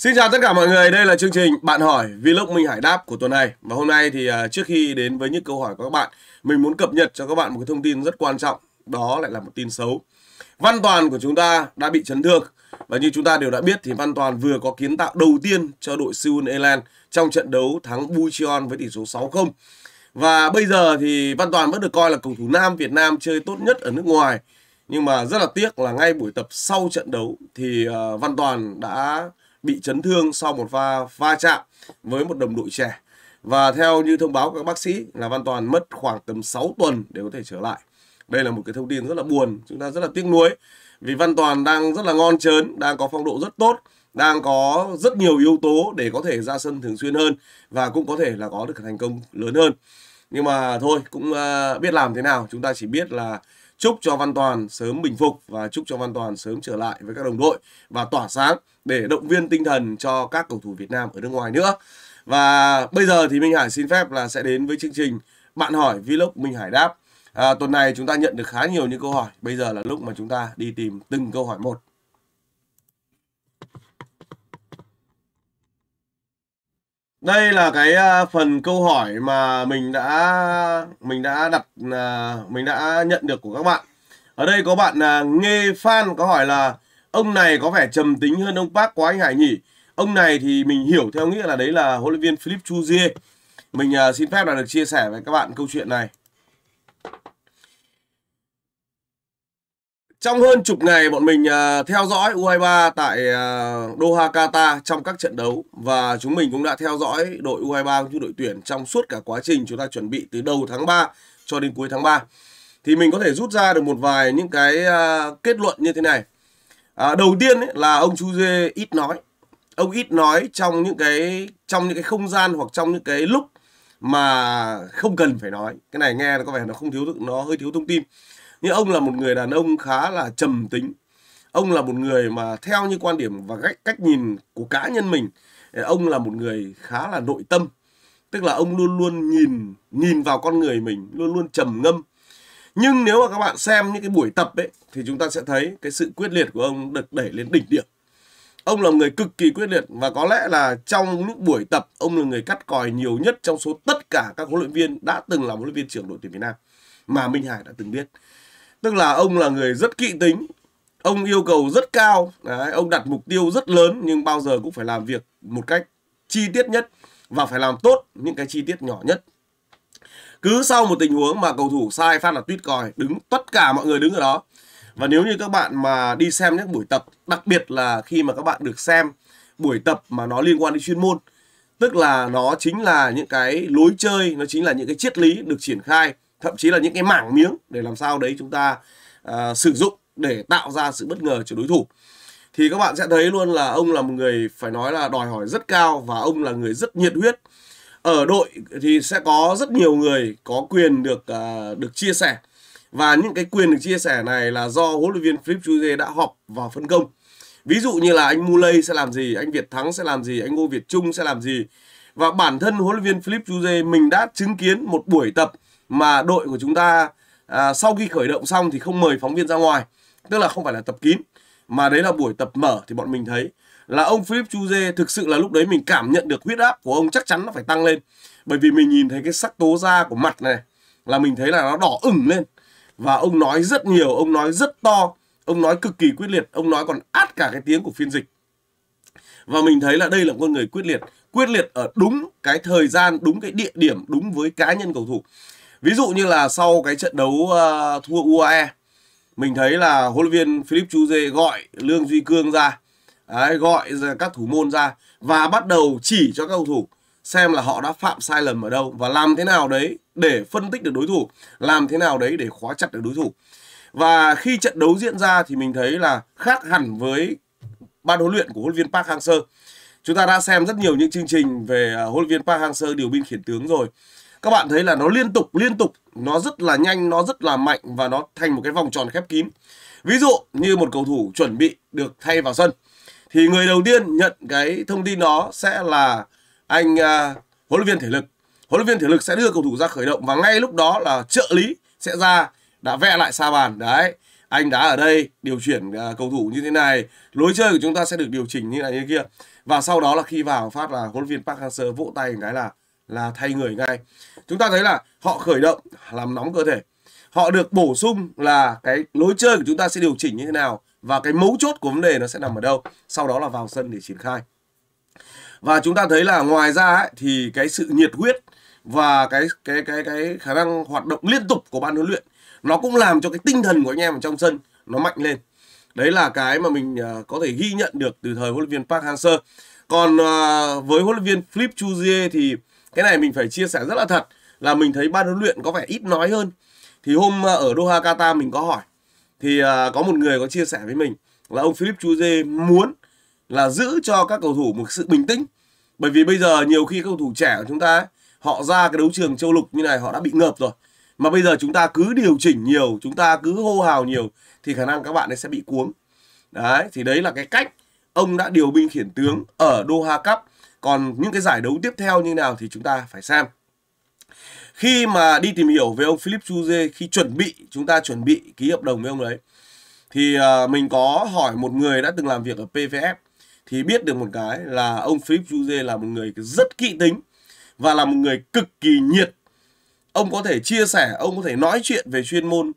Xin chào tất cả mọi người, đây là chương trình Bạn hỏi Vlog Minh Hải đáp của tuần này Và hôm nay thì à, trước khi đến với những câu hỏi của các bạn Mình muốn cập nhật cho các bạn một cái thông tin rất quan trọng Đó lại là một tin xấu Văn Toàn của chúng ta đã bị chấn thương Và như chúng ta đều đã biết thì Văn Toàn vừa có kiến tạo đầu tiên cho đội Seoul Elan Trong trận đấu thắng Bucheon với tỷ số 6-0 Và bây giờ thì Văn Toàn vẫn được coi là cầu thủ nam Việt Nam chơi tốt nhất ở nước ngoài nhưng mà rất là tiếc là ngay buổi tập sau trận đấu thì à, Văn Toàn đã bị chấn thương sau một va, va chạm với một đồng đội trẻ. Và theo như thông báo các bác sĩ là Văn Toàn mất khoảng tầm 6 tuần để có thể trở lại. Đây là một cái thông tin rất là buồn, chúng ta rất là tiếc nuối. Vì Văn Toàn đang rất là ngon chớn, đang có phong độ rất tốt, đang có rất nhiều yếu tố để có thể ra sân thường xuyên hơn và cũng có thể là có được thành công lớn hơn. Nhưng mà thôi, cũng à, biết làm thế nào, chúng ta chỉ biết là chúc cho Văn Toàn sớm bình phục và chúc cho Văn Toàn sớm trở lại với các đồng đội và tỏa sáng để động viên tinh thần cho các cầu thủ Việt Nam ở nước ngoài nữa. Và bây giờ thì Minh Hải xin phép là sẽ đến với chương trình Bạn hỏi Vlog Minh Hải đáp. À, tuần này chúng ta nhận được khá nhiều những câu hỏi. Bây giờ là lúc mà chúng ta đi tìm từng câu hỏi một. Đây là cái à, phần câu hỏi mà mình đã mình đã đặt à, mình đã nhận được của các bạn. Ở đây có bạn à, Nghe Phan có hỏi là Ông này có vẻ trầm tính hơn ông Park quá anh Hải nhỉ. Ông này thì mình hiểu theo nghĩa là đấy là huấn luyện viên Philip Chuzier. Mình à, xin phép là được chia sẻ với các bạn câu chuyện này. Trong hơn chục ngày bọn mình à, theo dõi U23 tại à, Doha Qatar trong các trận đấu và chúng mình cũng đã theo dõi đội U23 cũng như đội tuyển trong suốt cả quá trình chúng ta chuẩn bị từ đầu tháng 3 cho đến cuối tháng 3. Thì mình có thể rút ra được một vài những cái kết luận như thế này à, đầu tiên ấy, là ông chú dê ít nói ông ít nói trong những cái trong những cái không gian hoặc trong những cái lúc mà không cần phải nói cái này nghe có vẻ nó không thiếu nó hơi thiếu thông tin nhưng ông là một người đàn ông khá là trầm tính ông là một người mà theo như quan điểm và cách cách nhìn của cá nhân mình ông là một người khá là nội tâm tức là ông luôn luôn nhìn nhìn vào con người mình luôn luôn trầm ngâm nhưng nếu mà các bạn xem những cái buổi tập ấy thì chúng ta sẽ thấy cái sự quyết liệt của ông được đẩy lên đỉnh điểm ông là người cực kỳ quyết liệt và có lẽ là trong những buổi tập ông là người cắt còi nhiều nhất trong số tất cả các huấn luyện viên đã từng là huấn luyện viên trưởng đội tuyển Việt Nam mà Minh Hải đã từng biết tức là ông là người rất kỹ tính ông yêu cầu rất cao đấy, ông đặt mục tiêu rất lớn nhưng bao giờ cũng phải làm việc một cách chi tiết nhất và phải làm tốt những cái chi tiết nhỏ nhất cứ sau một tình huống mà cầu thủ sai phát là tweet coi đứng tất cả mọi người đứng ở đó và nếu như các bạn mà đi xem những buổi tập đặc biệt là khi mà các bạn được xem buổi tập mà nó liên quan đến chuyên môn tức là nó chính là những cái lối chơi nó chính là những cái triết lý được triển khai thậm chí là những cái mảng miếng để làm sao đấy chúng ta uh, sử dụng để tạo ra sự bất ngờ cho đối thủ thì các bạn sẽ thấy luôn là ông là một người phải nói là đòi hỏi rất cao và ông là người rất nhiệt huyết ở đội thì sẽ có rất nhiều người có quyền được uh, được chia sẻ và những cái quyền được chia sẻ này là do huấn luyện viên Philip Chuze đã họp và phân công ví dụ như là anh Muley sẽ làm gì anh Việt Thắng sẽ làm gì anh Ngô Việt Trung sẽ làm gì và bản thân huấn luyện viên Philip Chuze mình đã chứng kiến một buổi tập mà đội của chúng ta à, sau khi khởi động xong thì không mời phóng viên ra ngoài tức là không phải là tập kín mà đấy là buổi tập mở thì bọn mình thấy là ông Philip Dê thực sự là lúc đấy mình cảm nhận được huyết áp của ông chắc chắn nó phải tăng lên. Bởi vì mình nhìn thấy cái sắc tố da của mặt này là mình thấy là nó đỏ ửng lên. Và ông nói rất nhiều, ông nói rất to, ông nói cực kỳ quyết liệt, ông nói còn át cả cái tiếng của phiên dịch. Và mình thấy là đây là con người quyết liệt, quyết liệt ở đúng cái thời gian, đúng cái địa điểm, đúng với cá nhân cầu thủ. Ví dụ như là sau cái trận đấu uh, thua UAE, mình thấy là huấn luyện viên Philip Dê gọi Lương Duy Cương ra Đấy, gọi các thủ môn ra và bắt đầu chỉ cho các cầu thủ xem là họ đã phạm sai lầm ở đâu và làm thế nào đấy để phân tích được đối thủ, làm thế nào đấy để khóa chặt được đối thủ. Và khi trận đấu diễn ra thì mình thấy là khác hẳn với ban huấn luyện của huấn viên Park Hang-seo. Chúng ta đã xem rất nhiều những chương trình về à, huấn viên Park Hang-seo điều binh khiển tướng rồi. Các bạn thấy là nó liên tục liên tục, nó rất là nhanh, nó rất là mạnh và nó thành một cái vòng tròn khép kín. Ví dụ như một cầu thủ chuẩn bị được thay vào sân thì người đầu tiên nhận cái thông tin đó sẽ là anh uh, huấn luyện viên thể lực huấn luyện viên thể lực sẽ đưa cầu thủ ra khởi động và ngay lúc đó là trợ lý sẽ ra đã vẽ lại xa bàn đấy anh đã ở đây điều chuyển uh, à, cầu thủ như thế này lối chơi của chúng ta sẽ được điều chỉnh như này như kia và sau đó là khi vào phát là huấn luyện viên Park Hang-seo vỗ tay cái là là thay người ngay chúng ta thấy là họ khởi động làm nóng cơ thể họ được bổ sung là cái lối chơi của chúng ta sẽ điều chỉnh như thế nào và cái mấu chốt của vấn đề nó sẽ nằm ở đâu sau đó là vào sân để triển khai và chúng ta thấy là ngoài ra ấy, thì cái sự nhiệt huyết và cái cái cái cái khả năng hoạt động liên tục của ban huấn luyện nó cũng làm cho cái tinh thần của anh em ở trong sân nó mạnh lên đấy là cái mà mình à, có thể ghi nhận được từ thời huấn luyện viên Park Hang-seo còn à, với huấn luyện viên Flip Chuzier thì cái này mình phải chia sẻ rất là thật là mình thấy ban huấn luyện có vẻ ít nói hơn thì hôm à, ở Doha Qatar mình có hỏi thì uh, có một người có chia sẻ với mình là ông Philip Chuze muốn là giữ cho các cầu thủ một sự bình tĩnh bởi vì bây giờ nhiều khi các cầu thủ trẻ của chúng ta ấy, họ ra cái đấu trường châu lục như này họ đã bị ngợp rồi mà bây giờ chúng ta cứ điều chỉnh nhiều chúng ta cứ hô hào nhiều thì khả năng các bạn ấy sẽ bị cuống đấy thì đấy là cái cách ông đã điều binh khiển tướng ở Doha Cup còn những cái giải đấu tiếp theo như nào thì chúng ta phải xem khi mà đi tìm hiểu về ông Philip Chuze khi chuẩn bị chúng ta chuẩn bị ký hợp đồng với ông đấy thì à, mình có hỏi một người đã từng làm việc ở PVF thì biết được một cái là ông Philip Chuze là một người rất kỹ tính và là một người cực kỳ nhiệt ông có thể chia sẻ ông có thể nói chuyện về chuyên môn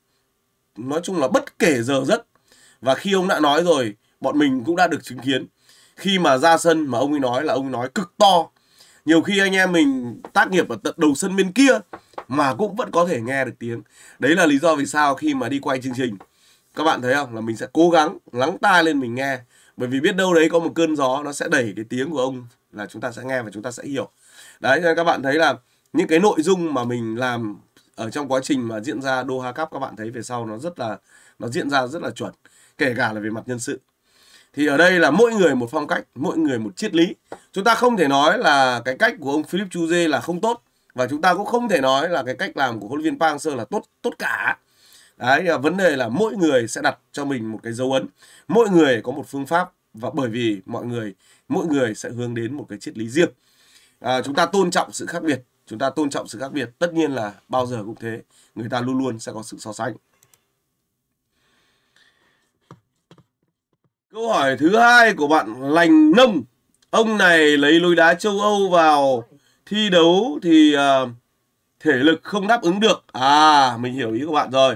nói chung là bất kể giờ giấc và khi ông đã nói rồi bọn mình cũng đã được chứng kiến khi mà ra sân mà ông ấy nói là ông ấy nói cực to nhiều khi anh em mình tác nghiệp ở tận đầu sân bên kia mà cũng vẫn có thể nghe được tiếng đấy là lý do vì sao khi mà đi quay chương trình các bạn thấy không là mình sẽ cố gắng lắng tai lên mình nghe bởi vì biết đâu đấy có một cơn gió nó sẽ đẩy cái tiếng của ông là chúng ta sẽ nghe và chúng ta sẽ hiểu đấy nên các bạn thấy là những cái nội dung mà mình làm ở trong quá trình mà diễn ra Doha Cup các bạn thấy về sau nó rất là nó diễn ra rất là chuẩn kể cả là về mặt nhân sự thì ở đây là mỗi người một phong cách mỗi người một triết lý chúng ta không thể nói là cái cách của ông Philip Chu Dê là không tốt và chúng ta cũng không thể nói là cái cách làm của huấn luyện viên Park hang là tốt tốt cả đấy là vấn đề là mỗi người sẽ đặt cho mình một cái dấu ấn mỗi người có một phương pháp và bởi vì mọi người mỗi người sẽ hướng đến một cái triết lý riêng à, chúng ta tôn trọng sự khác biệt chúng ta tôn trọng sự khác biệt tất nhiên là bao giờ cũng thế người ta luôn luôn sẽ có sự so sánh Câu hỏi thứ hai của bạn Lành Nông. Ông này lấy lối đá châu Âu vào thi đấu thì uh, thể lực không đáp ứng được. À, mình hiểu ý của bạn rồi.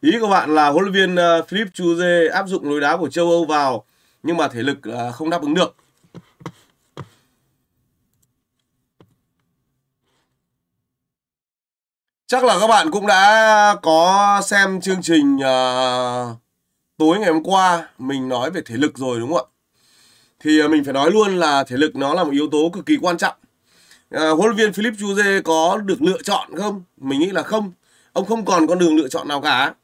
Ý của bạn là huấn luyện viên uh, à, Philip Chuze áp dụng lối đá của châu Âu vào nhưng mà thể lực uh, không đáp ứng được. Chắc là các bạn cũng đã có xem chương trình uh, tối ngày hôm qua mình nói về thể lực rồi đúng không ạ? Thì à, mình phải nói luôn là thể lực nó là một yếu tố cực kỳ quan trọng. À, huấn luyện viên Philip Chuze có được lựa chọn không? Mình nghĩ là không. Ông không còn con đường lựa chọn nào cả.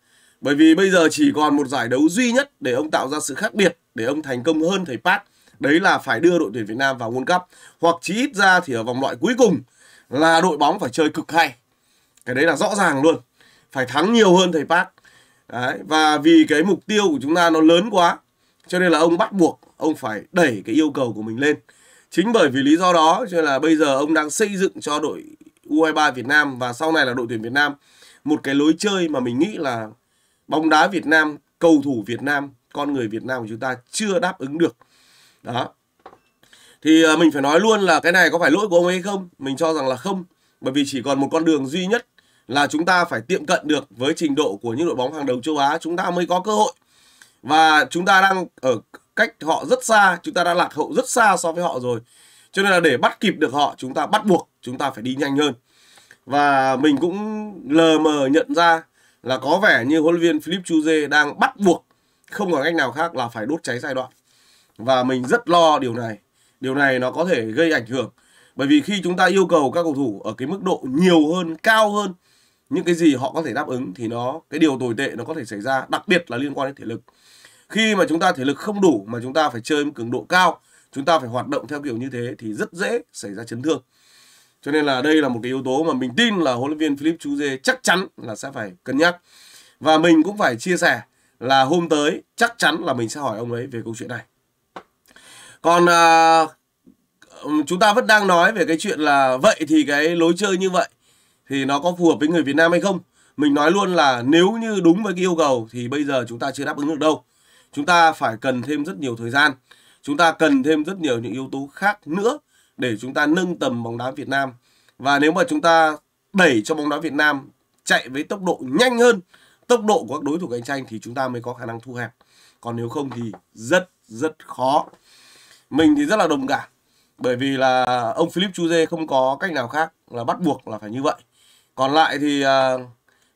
Bởi vì bây giờ chỉ còn một giải đấu duy nhất để ông tạo ra sự khác biệt, để ông thành công hơn thầy Park. Đấy là phải đưa đội tuyển Việt Nam vào World Cup. Hoặc chí ít ra thì ở vòng loại cuối cùng là đội bóng phải chơi cực hay. Cái đấy là rõ ràng luôn. Phải thắng nhiều hơn thầy Park Đấy, và vì cái mục tiêu của chúng ta nó lớn quá cho nên là ông bắt buộc ông phải đẩy cái yêu cầu của mình lên. Chính bởi vì lý do đó cho nên là bây giờ ông đang xây dựng cho đội U23 Việt Nam và sau này là đội tuyển Việt Nam một cái lối chơi mà mình nghĩ là bóng đá Việt Nam, cầu thủ Việt Nam, con người Việt Nam của chúng ta chưa đáp ứng được. Đó. Thì ờ, mình phải nói luôn là cái này có phải lỗi của ông ấy không? Mình cho rằng là không, bởi vì chỉ còn một con đường duy nhất là chúng ta phải tiệm cận được với trình độ của những đội bóng hàng đầu châu Á chúng ta mới có cơ hội và chúng ta đang ở cách họ rất xa chúng ta đã lạc hậu rất xa so với họ rồi cho nên là để bắt kịp được họ chúng ta bắt buộc chúng ta phải đi nhanh hơn và mình cũng lờ mờ nhận ra là có vẻ như huấn luyện viên Philip Chuze đang bắt buộc không còn cách nào khác là phải đốt cháy giai đoạn và mình rất lo điều này điều này nó có thể gây ảnh hưởng bởi vì khi chúng ta yêu cầu các cầu thủ ở cái mức độ nhiều hơn cao hơn những cái gì họ có thể đáp ứng thì nó cái điều tồi tệ nó có thể xảy ra đặc biệt là liên quan đến thể lực khi mà chúng ta thể lực không đủ mà chúng ta phải chơi một cường độ cao chúng ta phải hoạt động theo kiểu như thế thì rất dễ xảy ra chấn thương cho nên là đây là một cái yếu tố mà mình tin là huấn luyện viên Philip Chú Dê chắc chắn là sẽ phải cân nhắc và mình cũng phải chia sẻ là hôm tới chắc chắn là mình sẽ hỏi ông ấy về câu chuyện này còn à, chúng ta vẫn đang nói về cái chuyện là vậy thì cái lối chơi như vậy thì nó có phù hợp với người Việt Nam hay không mình nói luôn là nếu như đúng với cái yêu cầu thì bây giờ chúng ta chưa đáp ứng được đâu chúng ta phải cần thêm rất nhiều thời gian chúng ta cần thêm rất nhiều những yếu tố khác nữa để chúng ta nâng tầm bóng đá Việt Nam và nếu mà chúng ta đẩy cho bóng đá Việt Nam chạy với tốc độ nhanh hơn tốc độ của các đối thủ cạnh tranh thì chúng ta mới có khả năng thu hẹp còn nếu không thì rất rất khó mình thì rất là đồng cảm bởi vì là ông Philip Chu Dê không có cách nào khác là bắt buộc là phải như vậy còn lại thì à,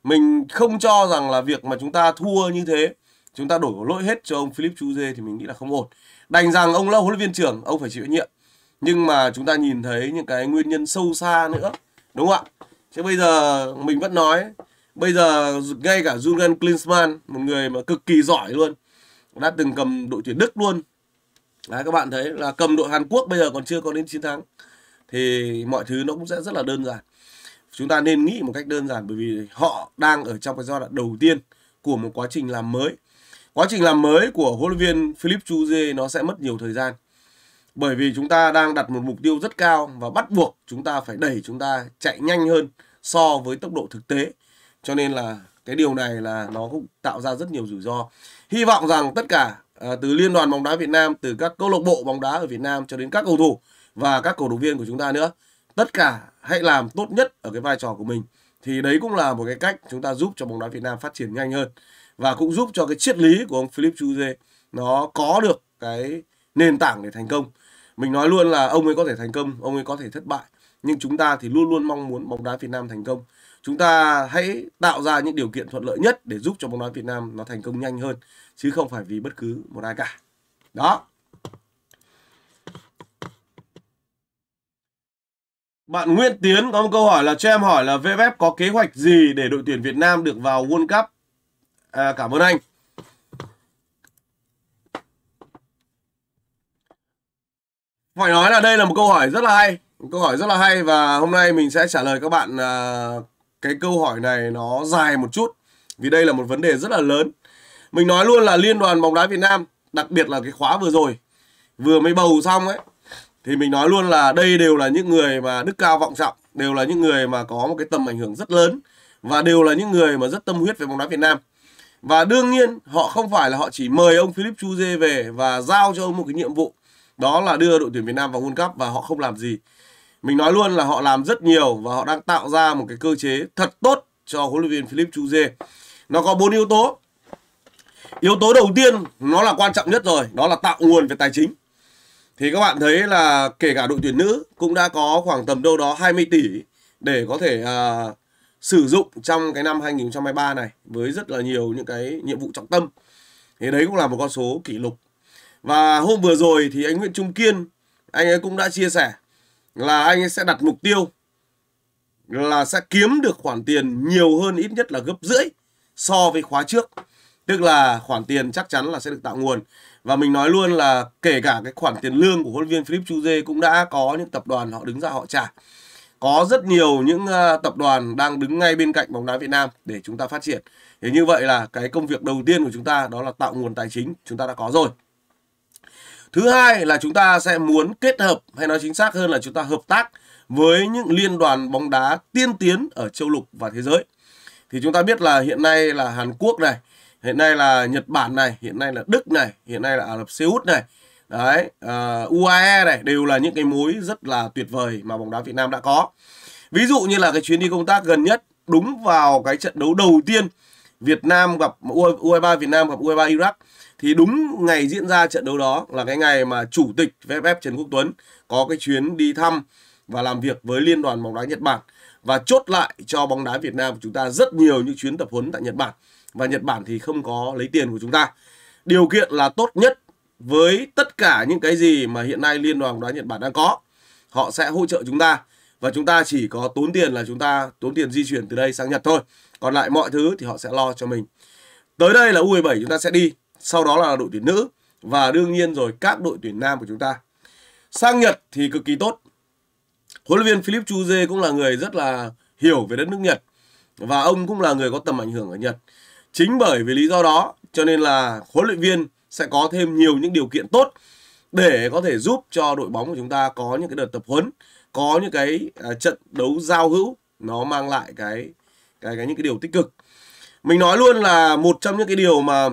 mình không cho rằng là việc mà chúng ta thua như thế chúng ta đổ lỗi hết cho ông Philip Chu Dê thì mình nghĩ là không ổn đành rằng ông là huấn luyện viên trưởng ông phải chịu trách nhiệm nhưng mà chúng ta nhìn thấy những cái nguyên nhân sâu xa nữa đúng không ạ chứ bây giờ mình vẫn nói bây giờ ngay cả Jurgen Klinsmann một người mà cực kỳ giỏi luôn đã từng cầm đội tuyển Đức luôn Đấy, các bạn thấy là cầm đội Hàn Quốc bây giờ còn chưa có đến chiến thắng thì mọi thứ nó cũng sẽ rất là đơn giản chúng ta nên nghĩ một cách đơn giản bởi vì họ đang ở trong cái giai đoạn đầu tiên của một quá trình làm mới quá trình làm mới của huấn luyện viên Philip Chuze nó sẽ mất nhiều thời gian bởi vì chúng ta đang đặt một mục tiêu rất cao và bắt buộc chúng ta phải đẩy chúng ta chạy nhanh hơn so với tốc độ thực tế cho nên là cái điều này là nó cũng tạo ra rất nhiều rủi ro hy vọng rằng tất cả à, từ liên đoàn bóng đá Việt Nam từ các câu lạc bộ bóng đá ở Việt Nam cho đến các cầu thủ và các cổ động viên của chúng ta nữa tất cả hãy làm tốt nhất ở cái vai trò của mình thì đấy cũng là một cái cách chúng ta giúp cho bóng đá Việt Nam phát triển nhanh hơn và cũng giúp cho cái triết lý của ông Philip Chuze nó có được cái nền tảng để thành công mình nói luôn là ông ấy có thể thành công ông ấy có thể thất bại nhưng chúng ta thì luôn luôn mong muốn bóng đá Việt Nam thành công chúng ta hãy tạo ra những điều kiện thuận lợi nhất để giúp cho bóng đá Việt Nam nó thành công nhanh hơn chứ không phải vì bất cứ một ai cả đó Bạn Nguyễn Tiến có một câu hỏi là cho em hỏi là VFF có kế hoạch gì để đội tuyển Việt Nam được vào World Cup? À, cảm ơn anh. Phải nói là đây là một câu hỏi rất là hay. Một câu hỏi rất là hay và hôm nay mình sẽ trả lời các bạn à, cái câu hỏi này nó dài một chút. Vì đây là một vấn đề rất là lớn. Mình nói luôn là Liên đoàn bóng đá Việt Nam, đặc biệt là cái khóa vừa rồi, vừa mới bầu xong ấy thì mình nói luôn là đây đều là những người mà đức cao vọng trọng đều là những người mà có một cái tầm ảnh hưởng rất lớn và đều là những người mà rất tâm huyết về bóng đá Việt Nam và đương nhiên họ không phải là họ chỉ mời ông Philip Chu Dê về và giao cho ông một cái nhiệm vụ đó là đưa đội tuyển Việt Nam vào World Cup và họ không làm gì mình nói luôn là họ làm rất nhiều và họ đang tạo ra một cái cơ chế thật tốt cho huấn luyện viên Philip Chu Dê nó có bốn yếu tố yếu tố đầu tiên nó là quan trọng nhất rồi đó là tạo nguồn về tài chính thì các bạn thấy là kể cả đội tuyển nữ cũng đã có khoảng tầm đâu đó 20 tỷ để có thể uh, sử dụng trong cái năm 2023 này với rất là nhiều những cái nhiệm vụ trọng tâm. thì đấy cũng là một con số kỷ lục. Và hôm vừa rồi thì anh Nguyễn Trung Kiên anh ấy cũng đã chia sẻ là anh ấy sẽ đặt mục tiêu là sẽ kiếm được khoản tiền nhiều hơn ít nhất là gấp rưỡi so với khóa trước. Tức là khoản tiền chắc chắn là sẽ được tạo nguồn và mình nói luôn là kể cả cái khoản tiền lương của huấn luyện viên Philip Chu Dê cũng đã có những tập đoàn họ đứng ra họ trả có rất nhiều những ờ, tập đoàn đang đứng ngay bên cạnh bóng đá Việt Nam để chúng ta phát triển. Thế như vậy là cái công việc đầu tiên của chúng ta đó là tạo nguồn tài chính chúng ta đã có rồi. Thứ hai là chúng ta sẽ muốn kết hợp hay nói chính xác hơn là chúng ta hợp tác với những liên đoàn bóng đá tiên tiến ở châu lục và thế giới. Thì chúng ta biết là hiện nay là Hàn Quốc này, hiện nay là Nhật Bản này hiện nay là Đức này hiện nay là Ả Rập Xê Út này đấy uh, ờ, UAE này đều là những cái mối rất là tuyệt vời mà bóng đá Việt Nam đã có ví dụ như là cái chuyến đi công tác gần nhất đúng vào cái trận đấu đầu tiên Việt Nam gặp U23 e, e Việt Nam gặp U23 e Iraq thì đúng ngày diễn ra trận đấu đó là cái ngày mà chủ tịch VFF Trần Quốc Tuấn có cái chuyến đi thăm và làm việc với liên đoàn bóng đá Nhật Bản và chốt lại cho bóng đá Việt Nam của chúng ta rất nhiều những chuyến tập huấn tại Nhật Bản và Nhật Bản thì không có lấy tiền của chúng ta. Điều kiện là tốt nhất với tất cả những cái gì mà hiện nay Liên đoàn bóng Nhật Bản đang có. Họ sẽ hỗ trợ chúng ta và chúng ta chỉ có tốn tiền là chúng ta tốn tiền di chuyển từ đây sang Nhật thôi. Còn lại mọi thứ thì họ sẽ lo cho mình. Tới đây là U17 chúng ta sẽ đi, sau đó là đội tuyển nữ và đương nhiên rồi các đội tuyển nam của chúng ta. Sang Nhật thì cực kỳ tốt. Huấn luyện viên Philip Chuze cũng là người rất là hiểu về đất nước Nhật và ông cũng là người có tầm ảnh hưởng ở Nhật. Chính bởi vì lý do đó cho nên là huấn luyện viên sẽ có thêm nhiều những điều kiện tốt để có thể giúp cho đội bóng của chúng ta có những cái đợt tập huấn, có những cái à, trận đấu giao hữu nó mang lại cái cái cái những cái điều tích cực. Mình nói luôn là một trong những cái điều mà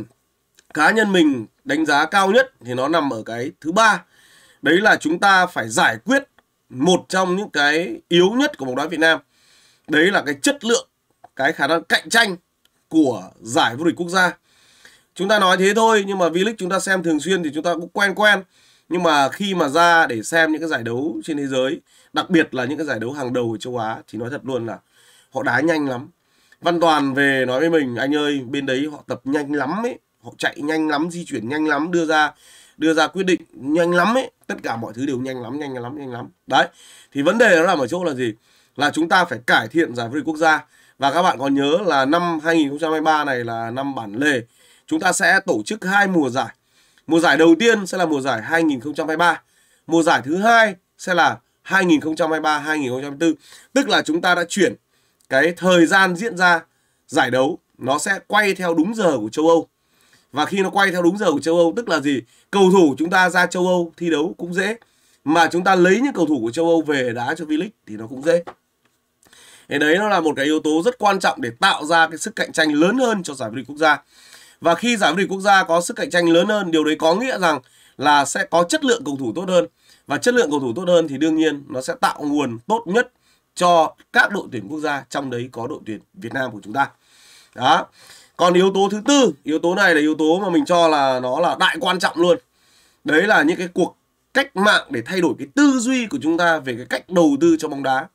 cá nhân mình đánh giá cao nhất thì nó nằm ở cái thứ ba. Đấy là chúng ta phải giải quyết một trong những cái yếu nhất của bóng đá Việt Nam. Đấy là cái chất lượng, cái khả năng cạnh tranh của giải vô địch quốc gia chúng ta nói thế thôi nhưng mà V-League chúng ta xem thường xuyên thì chúng ta cũng quen quen nhưng mà khi mà ra để xem những cái giải đấu trên thế giới đặc biệt là những cái giải đấu hàng đầu ở châu Á thì nói thật luôn là họ đá nhanh lắm Văn Toàn về nói với mình anh ơi bên đấy họ tập nhanh lắm ấy họ chạy nhanh lắm di chuyển nhanh lắm đưa ra đưa ra quyết định nhanh lắm ấy tất cả mọi thứ đều nhanh lắm nhanh lắm nhanh lắm đấy thì vấn đề nó nằm ở chỗ là gì là chúng ta phải cải thiện giải vô địch quốc gia và các bạn có nhớ là năm 2023 này là năm bản lề. Chúng ta sẽ tổ chức hai mùa giải. Mùa giải đầu tiên sẽ là mùa giải 2023. Mùa giải thứ hai sẽ là 2023 2024. Tức là chúng ta đã chuyển cái thời gian diễn ra giải đấu nó sẽ quay theo đúng giờ của châu Âu. Và khi nó quay theo đúng giờ của châu Âu tức là gì? Cầu thủ chúng ta ra châu Âu thi đấu cũng dễ. Mà chúng ta lấy những cầu thủ của châu Âu về đá cho V-League thì nó cũng dễ. Thế đấy nó là một cái yếu tố rất quan trọng để tạo ra cái sức cạnh tranh lớn hơn cho giải vô địch quốc gia. Và khi giải vô địch quốc gia có sức cạnh tranh lớn hơn, điều đấy có nghĩa rằng là sẽ có chất lượng cầu thủ tốt hơn. Và chất lượng cầu thủ tốt hơn thì đương nhiên nó sẽ tạo nguồn tốt nhất cho các đội tuyển quốc gia, trong đấy có đội tuyển Việt Nam của chúng ta. Đó. Còn yếu tố thứ tư, yếu tố này là yếu tố mà mình cho là nó là đại quan trọng luôn. Đấy là những cái cuộc cách mạng để thay đổi cái tư duy của chúng ta về cái cách đầu tư cho bóng đá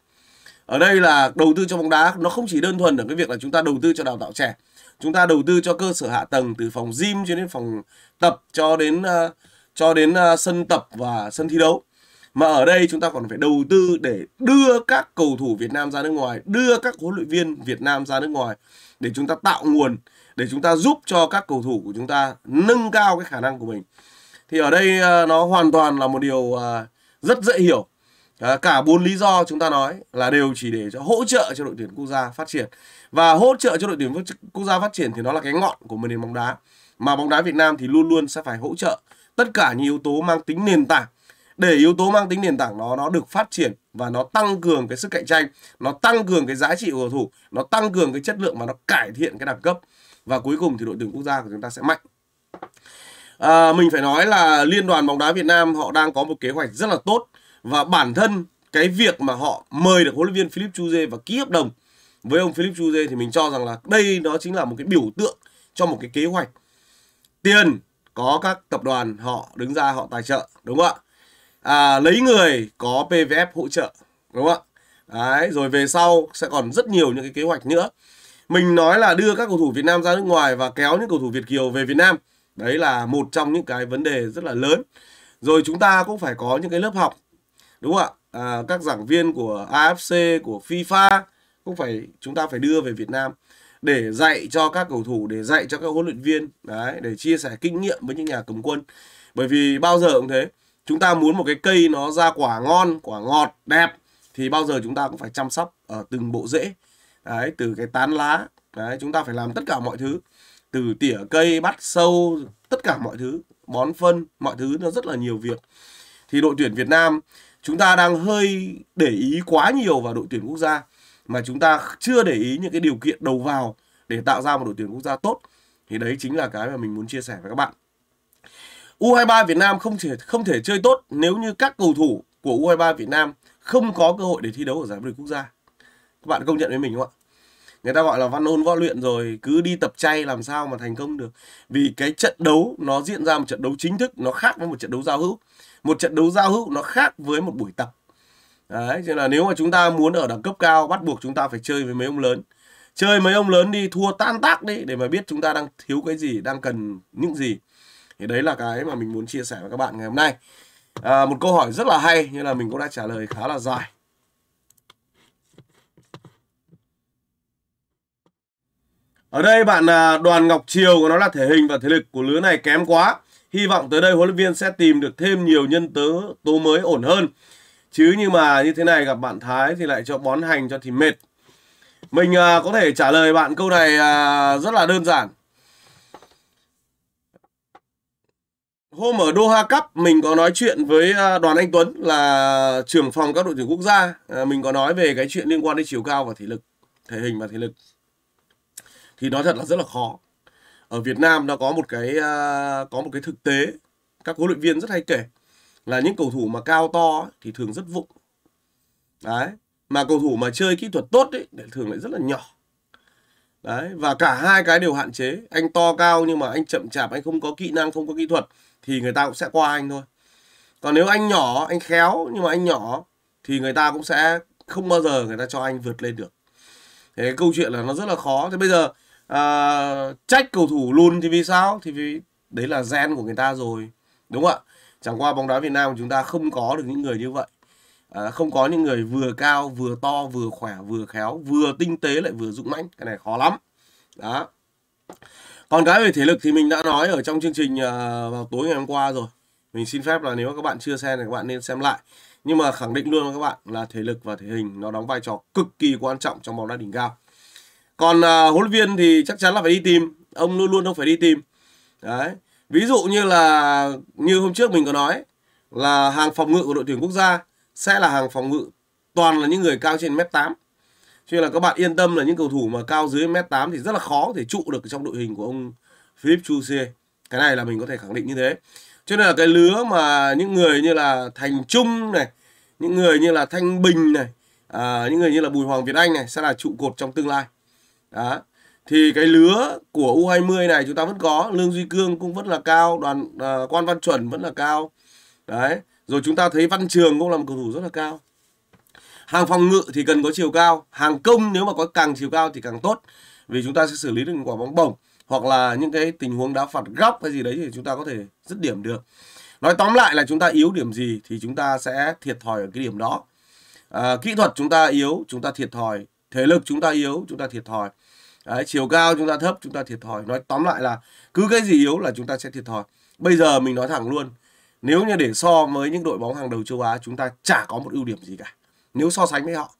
ở đây là đầu tư cho bóng đá nó không chỉ đơn thuần ở cái việc là chúng ta đầu tư cho đào tạo trẻ chúng ta đầu tư cho cơ sở hạ tầng từ phòng gym cho đến phòng tập cho đến uh, cho đến uh, sân tập và sân thi đấu mà ở đây chúng ta còn phải đầu tư để đưa các cầu thủ Việt Nam ra nước ngoài đưa các huấn luyện viên Việt Nam ra nước ngoài để chúng ta tạo nguồn để chúng ta giúp cho các cầu thủ của chúng ta nâng cao cái khả năng của mình thì ở đây uh, nó hoàn toàn là một điều uh, rất dễ hiểu À, cả bốn lý do chúng ta nói là đều chỉ để cho hỗ trợ cho đội tuyển quốc gia phát triển và hỗ trợ cho đội tuyển quốc gia phát triển thì nó là cái ngọn của nền bóng đá mà bóng đá Việt Nam thì luôn luôn sẽ phải hỗ trợ tất cả những yếu tố mang tính nền tảng để yếu tố mang tính nền tảng nó nó được phát triển và nó tăng cường cái sức cạnh tranh nó tăng cường cái giá trị của cầu thủ nó tăng cường cái chất lượng mà nó cải thiện cái đẳng cấp và cuối cùng thì đội tuyển quốc gia của chúng ta sẽ mạnh à, mình phải nói là liên đoàn bóng đá Việt Nam họ đang có một kế hoạch rất là tốt và bản thân cái việc mà họ mời được huấn luyện viên Philip Chuze và ký hợp đồng với ông Philip Chuze thì mình cho rằng là đây nó chính là một cái biểu tượng cho một cái kế hoạch. Tiền có các tập đoàn họ đứng ra họ tài trợ đúng không ạ? À, lấy người có PVF hỗ trợ đúng không ạ? Đấy, rồi về sau sẽ còn rất nhiều những cái kế hoạch nữa. Mình nói là đưa các cầu thủ Việt Nam ra nước ngoài và kéo những cầu thủ Việt kiều về Việt Nam. Đấy là một trong những cái vấn đề rất là lớn. Rồi chúng ta cũng phải có những cái lớp học đúng không ạ à, các giảng viên của AFC của FIFA cũng phải chúng ta phải đưa về Việt Nam để dạy cho các cầu thủ để dạy cho các huấn luyện viên đấy để chia sẻ kinh nghiệm với những nhà cầm quân bởi vì bao giờ cũng thế chúng ta muốn một cái cây nó ra quả ngon quả ngọt đẹp thì bao giờ chúng ta cũng phải chăm sóc ở từng bộ rễ đấy từ cái tán lá đấy chúng ta phải làm tất cả mọi thứ từ tỉa cây bắt sâu tất cả mọi thứ bón phân mọi thứ nó rất là nhiều việc thì đội tuyển Việt Nam chúng ta đang hơi để ý quá nhiều vào đội tuyển quốc gia mà chúng ta chưa để ý những cái điều kiện đầu vào để tạo ra một đội tuyển quốc gia tốt thì đấy chính là cái mà mình muốn chia sẻ với các bạn U23 Việt Nam không thể không thể chơi tốt nếu như các cầu thủ của U23 Việt Nam không có cơ hội để thi đấu ở giải vô địch quốc gia các bạn công nhận với mình không ạ người ta gọi là văn ôn võ luyện rồi cứ đi tập chay làm sao mà thành công được vì cái trận đấu nó diễn ra một trận đấu chính thức nó khác với một trận đấu giao hữu một trận đấu giao hữu nó khác với một buổi tập đấy cho nên là nếu mà chúng ta muốn ở đẳng cấp cao bắt buộc chúng ta phải chơi với mấy ông lớn chơi mấy ông lớn đi thua tan tác đi để mà biết chúng ta đang thiếu cái gì đang cần những gì thì đấy là cái mà mình muốn chia sẻ với các bạn ngày hôm nay à, một câu hỏi rất là hay nhưng là mình cũng đã trả lời khá là dài ở đây bạn à, đoàn ngọc triều của nó là thể hình và thể lực của lứa này kém quá Hy vọng tới đây huấn luyện viên sẽ tìm được thêm nhiều nhân tố tố mới ổn hơn. Chứ như mà như thế này gặp bạn Thái thì lại cho bón hành cho thì mệt. Mình à, có thể trả lời bạn câu này à, rất là đơn giản. Hôm ở Doha Cup mình có nói chuyện với à, Đoàn Anh Tuấn là trưởng phòng các đội tuyển quốc gia. À, mình có nói về cái chuyện liên quan đến chiều cao và thể lực, thể hình và thể lực. Thì nói thật là rất là khó ở Việt Nam nó có một cái à, có một cái thực tế các huấn luyện viên rất hay kể là những cầu thủ mà cao to thì thường rất vụng đấy mà cầu thủ mà chơi kỹ thuật tốt ấy, thì thường lại rất là nhỏ đấy và cả hai cái đều hạn chế anh to cao nhưng mà anh chậm chạp anh không có kỹ năng không có kỹ thuật thì người ta cũng sẽ qua anh thôi còn nếu anh nhỏ anh khéo nhưng mà anh nhỏ thì người ta cũng sẽ không bao giờ người ta cho anh vượt lên được thế cái câu chuyện là nó rất là khó thế bây giờ uh, trách cầu thủ luôn thì vì sao thì vì đấy là gen của người ta rồi đúng không ạ chẳng qua bóng đá Việt Nam của chúng ta không có được những người như vậy à, không có những người vừa cao vừa to vừa khỏe vừa khéo vừa tinh tế lại vừa dũng mãnh cái này khó lắm đó còn cái về thể lực thì mình đã nói ở trong chương trình uh, vào tối ngày hôm qua rồi mình xin phép là nếu các bạn chưa xem thì các bạn nên xem lại nhưng mà khẳng định luôn với các bạn là thể lực và thể hình nó đóng vai trò cực kỳ quan trọng trong bóng đá đỉnh cao còn à, huấn viên thì chắc chắn là phải đi tìm ông luôn luôn ông phải đi tìm đấy ví dụ như là như hôm trước mình có nói là hàng phòng ngự của đội tuyển quốc gia sẽ là hàng phòng ngự toàn là những người cao trên mét 8 cho nên là các bạn yên tâm là những cầu thủ mà cao dưới mét 8 thì rất là khó thể trụ được trong đội hình của ông Philip Chusie cái này là mình có thể khẳng định như thế cho nên là cái lứa mà những người như là Thành Trung này những người như là Thanh Bình này à, những người như là Bùi Hoàng Việt Anh này sẽ là trụ cột trong tương lai đó. Thì cái lứa của U20 này chúng ta vẫn có, Lương Duy Cương cũng vẫn là cao, đoàn uh, Quan Văn Chuẩn vẫn là cao. Đấy, rồi chúng ta thấy Văn Trường cũng là một cầu thủ rất là cao. Hàng phòng ngự thì cần có chiều cao, hàng công nếu mà có càng chiều cao thì càng tốt vì chúng ta sẽ xử lý được quả bóng bổng hoặc là những cái tình huống đá phạt góc hay gì đấy thì chúng ta có thể dứt điểm được. Nói tóm lại là chúng ta yếu điểm gì thì chúng ta sẽ thiệt thòi ở cái điểm đó. À, kỹ thuật chúng ta yếu, chúng ta thiệt thòi. Thể lực chúng ta yếu, chúng ta thiệt thòi. Đấy, chiều cao chúng ta thấp chúng ta thiệt thòi nói tóm lại là cứ cái gì yếu là chúng ta sẽ thiệt thòi bây giờ mình nói thẳng luôn nếu như để so với những đội bóng hàng đầu châu Á chúng ta chả có một ưu điểm gì cả nếu so sánh với họ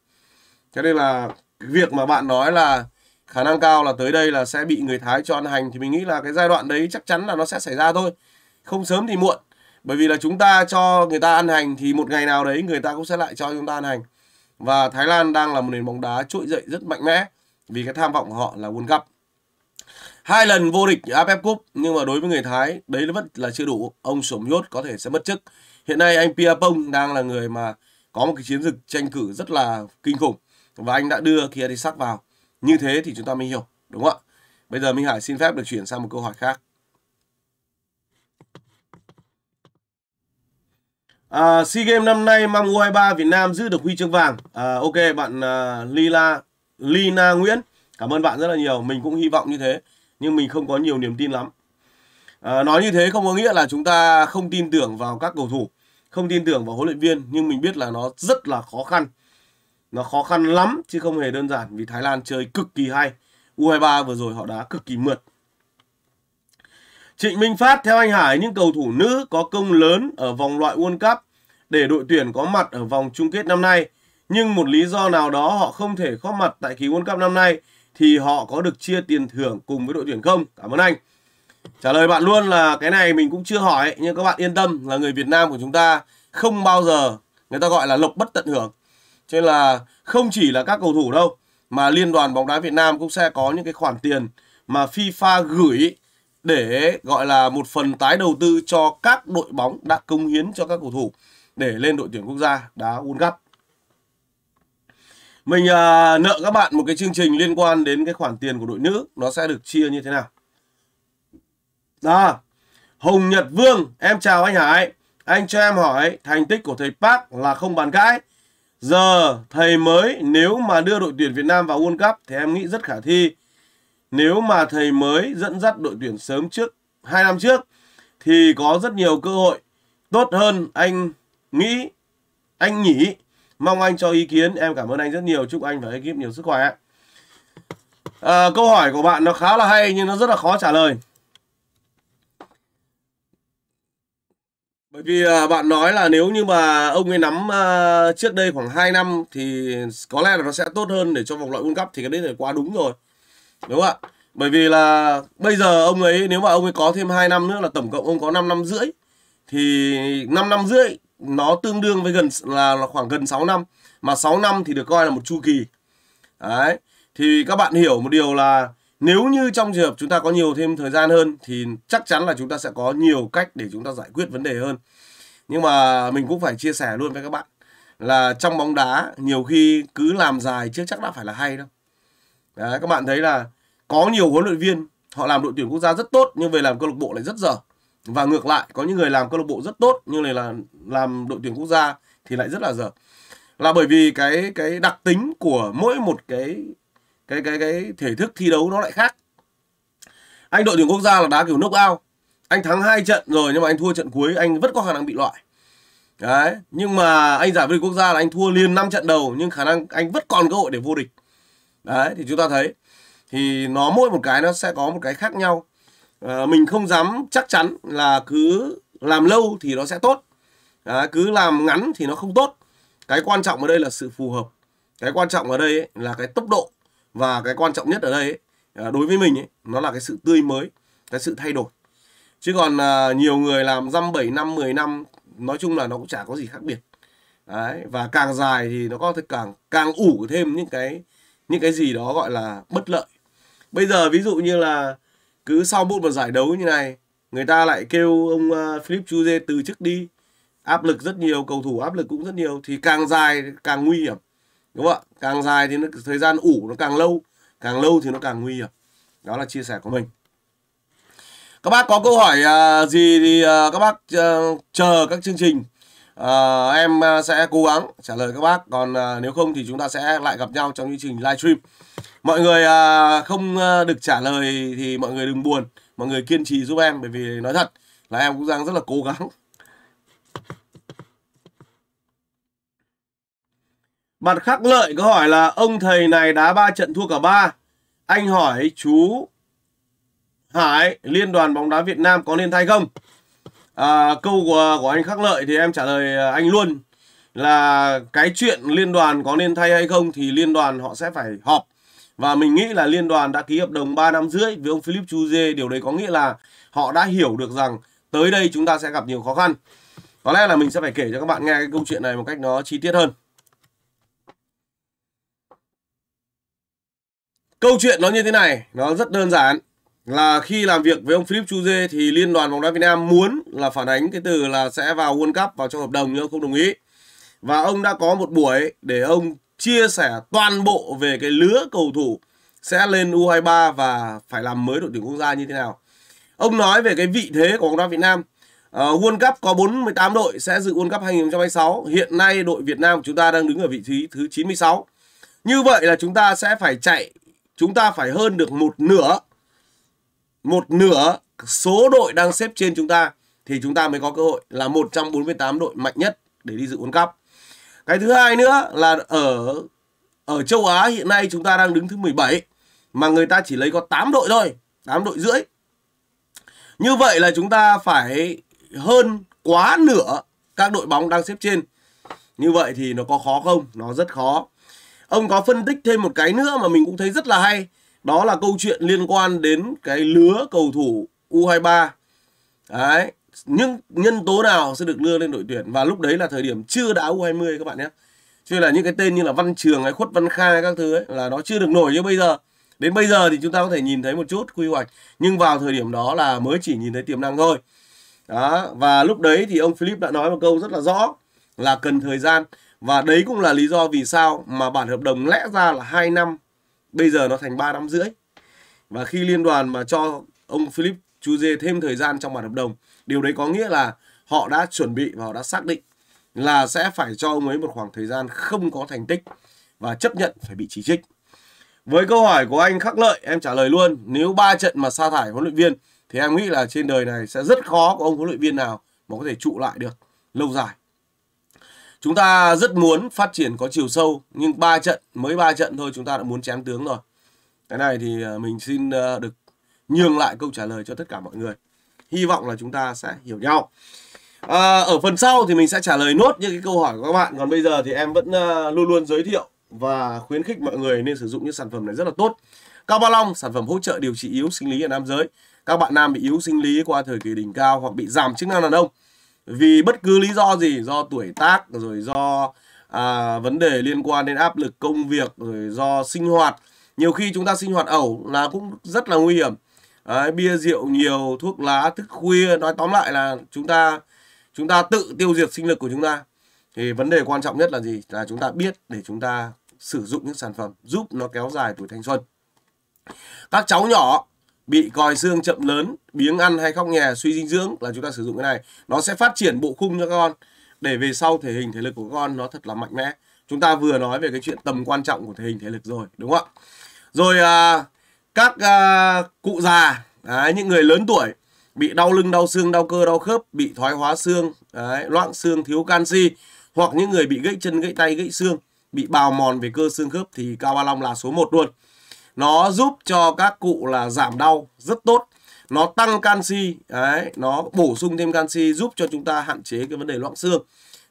cho nên là việc mà bạn nói là khả năng cao là tới đây là sẽ bị người Thái cho ăn hành thì mình nghĩ là cái giai đoạn đấy chắc chắn là nó sẽ xảy ra thôi không sớm thì muộn bởi vì là chúng ta cho người ta ăn hành thì một ngày nào đấy người ta cũng sẽ lại cho chúng ta ăn hành và Thái Lan đang là một nền bóng đá trỗi dậy rất mạnh mẽ vì cái tham vọng của họ là World Cup. Hai lần vô địch AFF Cup nhưng mà đối với người Thái đấy vẫn là chưa đủ. Ông Sổm Nhốt có thể sẽ mất chức. Hiện nay anh Pia Pong đang là người mà có một cái chiến dịch tranh cử rất là kinh khủng và anh đã đưa Kia đi sắc vào. Như thế thì chúng ta mới hiểu, đúng không ạ? Bây giờ Minh Hải xin phép được chuyển sang một câu hỏi khác. À, SEA Games năm nay mong U23 Việt Nam giữ được huy chương vàng. À, ok bạn uh, Lila Lina Nguyễn cảm ơn bạn rất là nhiều mình cũng hy vọng như thế nhưng mình không có nhiều niềm tin lắm à, nói như thế không có nghĩa là chúng ta không tin tưởng vào các cầu thủ không tin tưởng vào huấn luyện viên nhưng mình biết là nó rất là khó khăn nó khó khăn lắm chứ không hề đơn giản vì Thái Lan chơi cực kỳ hay U23 vừa rồi họ đá cực kỳ mượt Trịnh Minh Phát theo anh Hải những cầu thủ nữ có công lớn ở vòng loại World Cup để đội tuyển có mặt ở vòng chung kết năm nay nhưng một lý do nào đó họ không thể góp mặt tại kỳ World Cup năm nay thì họ có được chia tiền thưởng cùng với đội tuyển không? Cảm ơn anh. Trả lời bạn luôn là cái này mình cũng chưa hỏi nhưng các bạn yên tâm là người Việt Nam của chúng ta không bao giờ người ta gọi là lộc bất tận hưởng. Cho nên là không chỉ là các cầu thủ đâu mà Liên đoàn bóng đá Việt Nam cũng sẽ có những cái khoản tiền mà FIFA gửi để gọi là một phần tái đầu tư cho các đội bóng đã công hiến cho các cầu thủ để lên đội tuyển quốc gia đá World Cup mình à, nợ các bạn một cái chương trình liên quan đến cái khoản tiền của đội nữ nó sẽ được chia như thế nào đó Hùng Nhật Vương em chào anh Hải anh cho em hỏi thành tích của thầy Park là không bàn cãi giờ thầy mới nếu mà đưa đội tuyển Việt Nam vào World Cup thì em nghĩ rất khả thi nếu mà thầy mới dẫn dắt đội tuyển sớm trước hai năm trước thì có rất nhiều cơ hội tốt hơn anh nghĩ anh nhỉ Mong anh cho ý kiến. Em cảm ơn anh rất nhiều. Chúc anh và ekip nhiều sức khỏe. À, câu hỏi của bạn nó khá là hay nhưng nó rất là khó trả lời. Bởi vì à, bạn nói là nếu như mà ông ấy nắm uh, trước đây khoảng 2 năm thì có lẽ là nó sẽ tốt hơn để cho vòng loại World Cup thì cái đấy là quá đúng rồi. Đúng không ạ? Bởi vì là bây giờ ông ấy nếu mà ông ấy có thêm 2 năm nữa là tổng cộng ông có 5 năm rưỡi thì 5 năm rưỡi nó tương đương với gần là, là khoảng gần 6 năm mà 6 năm thì được coi là một chu kỳ đấy thì các bạn hiểu một điều là nếu như trong trường hợp chúng ta có nhiều thêm thời gian hơn thì chắc chắn là chúng ta sẽ có nhiều cách để chúng ta giải quyết vấn đề hơn nhưng mà mình cũng phải chia sẻ luôn với các bạn là trong bóng đá nhiều khi cứ làm dài chưa chắc đã phải là hay đâu đấy, các bạn thấy là có nhiều huấn luyện viên họ làm đội tuyển quốc gia rất tốt nhưng về làm câu lạc bộ lại rất dở và ngược lại có những người làm câu lạc bộ rất tốt nhưng lại là làm đội tuyển quốc gia thì lại rất là dở là bởi vì cái cái đặc tính của mỗi một cái cái cái cái thể thức thi đấu nó lại khác anh đội tuyển quốc gia là đá kiểu knock out anh thắng hai trận rồi nhưng mà anh thua trận cuối anh vẫn có khả năng bị loại đấy nhưng mà anh giải vô địch quốc gia là anh thua liền 5 trận đầu nhưng khả năng anh vẫn còn cơ hội để vô địch đấy thì chúng ta thấy thì nó mỗi một cái nó sẽ có một cái khác nhau Ờ, mình không dám chắc chắn là cứ làm lâu thì nó sẽ tốt à, cứ làm ngắn thì nó không tốt cái quan trọng ở đây là sự phù hợp cái quan trọng ở đây ấy, là cái tốc độ và cái quan trọng nhất ở đây ấy, ờ, đối với mình ấy, nó là cái sự tươi mới cái sự thay đổi chứ còn à, nhiều người làm dăm bảy năm 10 năm nói chung là nó cũng chả có gì khác biệt Đấy, và càng dài thì nó có thể càng càng ủ thêm những cái những cái gì đó gọi là bất lợi bây giờ ví dụ như là cứ sau một một giải đấu như này người ta lại kêu ông ờ, Philip Chuze từ chức đi áp lực rất nhiều cầu thủ áp lực cũng rất nhiều thì càng dài càng nguy hiểm đúng không ạ càng dài thì nó, thời gian ủ nó càng lâu càng lâu thì nó càng nguy hiểm đó là chia sẻ của mình các bác có câu hỏi ờ, gì thì ờ, các bác chờ các chương trình em sẽ cố gắng trả lời các bác còn nếu không thì chúng ta sẽ lại gặp nhau trong chương trình livestream mọi người à, không à, được trả lời thì mọi người đừng buồn mọi người kiên trì giúp em bởi vì nói thật là em cũng đang rất là cố gắng Bạn khắc lợi có hỏi là ông thầy này đá ba trận thua cả ba. Anh hỏi chú Hải Liên đoàn bóng đá Việt Nam có nên thay không? À, câu của, của anh khắc lợi thì em trả lời à, anh luôn là cái chuyện liên đoàn có nên thay hay không thì liên đoàn họ sẽ phải họp và mình nghĩ là liên đoàn đã ký hợp đồng 3 năm rưỡi với ông Philip Chu Điều đấy có nghĩa là họ đã hiểu được rằng tới đây chúng ta sẽ gặp nhiều khó khăn. Có lẽ là mình sẽ phải kể cho các bạn nghe cái câu chuyện này một cách nó chi tiết hơn. Câu chuyện nó như thế này, nó rất đơn giản là khi làm việc với ông Philip Chu thì liên đoàn bóng đá Việt Nam muốn là phản ánh cái từ là sẽ vào World Cup vào trong hợp đồng nhưng ông không đồng ý. Và ông đã có một buổi để ông chia sẻ toàn bộ về cái lứa cầu thủ sẽ lên U23 và phải làm mới đội tuyển quốc gia như thế nào. Ông nói về cái vị thế của bóng đá Việt Nam. Uh, World Cup có 48 đội sẽ dự World Cup 2026. Hiện nay đội Việt Nam của chúng ta đang đứng ở vị trí thứ 96. Như vậy là chúng ta sẽ phải chạy, chúng ta phải hơn được một nửa, một nửa số đội đang xếp trên chúng ta thì chúng ta mới có cơ hội là 148 đội mạnh nhất để đi dự World Cup cái thứ hai nữa là ở ở châu Á hiện nay chúng ta đang đứng thứ 17 mà người ta chỉ lấy có 8 đội thôi 8 đội rưỡi như vậy là chúng ta phải hơn quá nửa các đội bóng đang xếp trên như vậy thì nó có khó không nó rất khó ông có phân tích thêm một cái nữa mà mình cũng thấy rất là hay đó là câu chuyện liên quan đến cái lứa cầu thủ U23 đấy những nhân tố nào sẽ được đưa lên đội tuyển và lúc đấy là thời điểm chưa đá U20 các bạn nhé. Cho là những cái tên như là Văn Trường hay Khuất Văn Kha các thứ ấy là nó chưa được nổi như bây giờ. Đến bây giờ thì chúng ta có thể nhìn thấy một chút quy hoạch nhưng vào thời điểm đó là mới chỉ nhìn thấy tiềm năng thôi. Đó, và lúc đấy thì ông Philip đã nói một câu rất là rõ là cần thời gian và đấy cũng là lý do vì sao mà bản hợp đồng lẽ ra là 2 năm bây giờ nó thành 3 năm rưỡi. Và khi liên đoàn mà cho ông Philip Chu Dê thêm thời gian trong bản hợp đồng Điều đấy có nghĩa là họ đã chuẩn bị và họ đã xác định là sẽ phải cho ông ấy một khoảng thời gian không có thành tích và chấp nhận phải bị chỉ trích. Với câu hỏi của anh Khắc Lợi, em trả lời luôn, nếu 3 trận mà sa thải huấn luyện viên thì em nghĩ là trên đời này sẽ rất khó có ông huấn luyện viên nào mà có thể trụ lại được lâu dài. Chúng ta rất muốn phát triển có chiều sâu nhưng 3 trận, mới 3 trận thôi chúng ta đã muốn chém tướng rồi. Cái này thì ờ, mình xin ờ, được nhường lại câu trả lời cho tất cả mọi người hy vọng là chúng ta sẽ hiểu nhau à, ở phần sau thì mình sẽ trả lời nốt những cái câu hỏi của các bạn còn bây giờ thì em vẫn uh, luôn luôn giới thiệu và khuyến khích mọi người nên sử dụng những sản phẩm này rất là tốt cao ba long sản phẩm hỗ trợ điều trị yếu sinh lý ở nam giới các bạn nam bị yếu sinh lý qua thời kỳ đỉnh cao hoặc bị giảm chức năng đàn ông vì bất cứ lý do gì do tuổi tác rồi do à, vấn đề liên quan đến áp lực công việc rồi do sinh hoạt nhiều khi chúng ta sinh hoạt ẩu là cũng rất là nguy hiểm Đấy, bia rượu nhiều, thuốc lá, thức khuya, nói tóm lại là chúng ta chúng ta tự tiêu diệt sinh lực của chúng ta. Thì vấn đề quan trọng nhất là gì? Là chúng ta biết để chúng ta sử dụng những sản phẩm giúp nó kéo dài tuổi thanh xuân. Các cháu nhỏ bị còi xương chậm lớn, biếng ăn hay khóc nhè, suy dinh dưỡng là chúng ta sử dụng cái này. Nó sẽ phát triển bộ khung cho con để về sau thể hình thể lực của con nó thật là mạnh mẽ. Chúng ta vừa nói về cái chuyện tầm quan trọng của thể hình thể lực rồi, đúng không ạ? Rồi à, các uh, cụ già đấy, à, những người lớn tuổi bị đau lưng đau xương đau cơ đau khớp bị thoái hóa xương đấy, loãng xương thiếu canxi hoặc những người bị gãy chân gãy tay gãy xương bị bào mòn về cơ xương khớp thì cao ba long là số 1 luôn nó giúp cho các cụ là giảm đau rất tốt nó tăng canxi đấy nó bổ sung thêm canxi giúp cho chúng ta hạn chế cái vấn đề loãng xương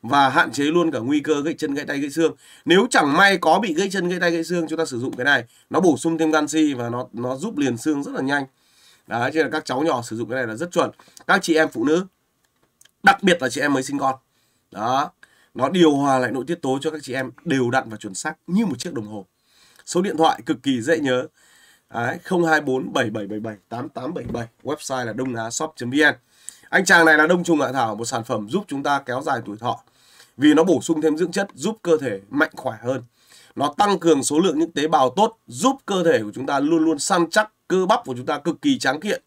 và hạn chế luôn cả nguy cơ gãy chân gãy tay gãy xương nếu chẳng may có bị gãy chân gãy tay gãy xương chúng ta sử dụng cái này nó bổ sung thêm canxi và nó nó giúp liền xương rất là nhanh đấy cho nên là các cháu nhỏ sử dụng cái này là rất chuẩn các chị em phụ nữ đặc biệt là chị em mới sinh con đó nó điều hòa lại nội tiết tố cho các chị em đều đặn và chuẩn xác như một chiếc đồng hồ số điện thoại cực kỳ dễ nhớ Đấy, 024 7777 8877 website là đông á shop vn anh chàng này là đông trùng hạ thảo một sản phẩm giúp chúng ta kéo dài tuổi thọ vì nó bổ sung thêm dưỡng chất giúp cơ thể mạnh khỏe hơn. Nó tăng cường số lượng những tế bào tốt giúp cơ thể của chúng ta luôn luôn săn chắc, cơ bắp của chúng ta cực kỳ tráng kiện.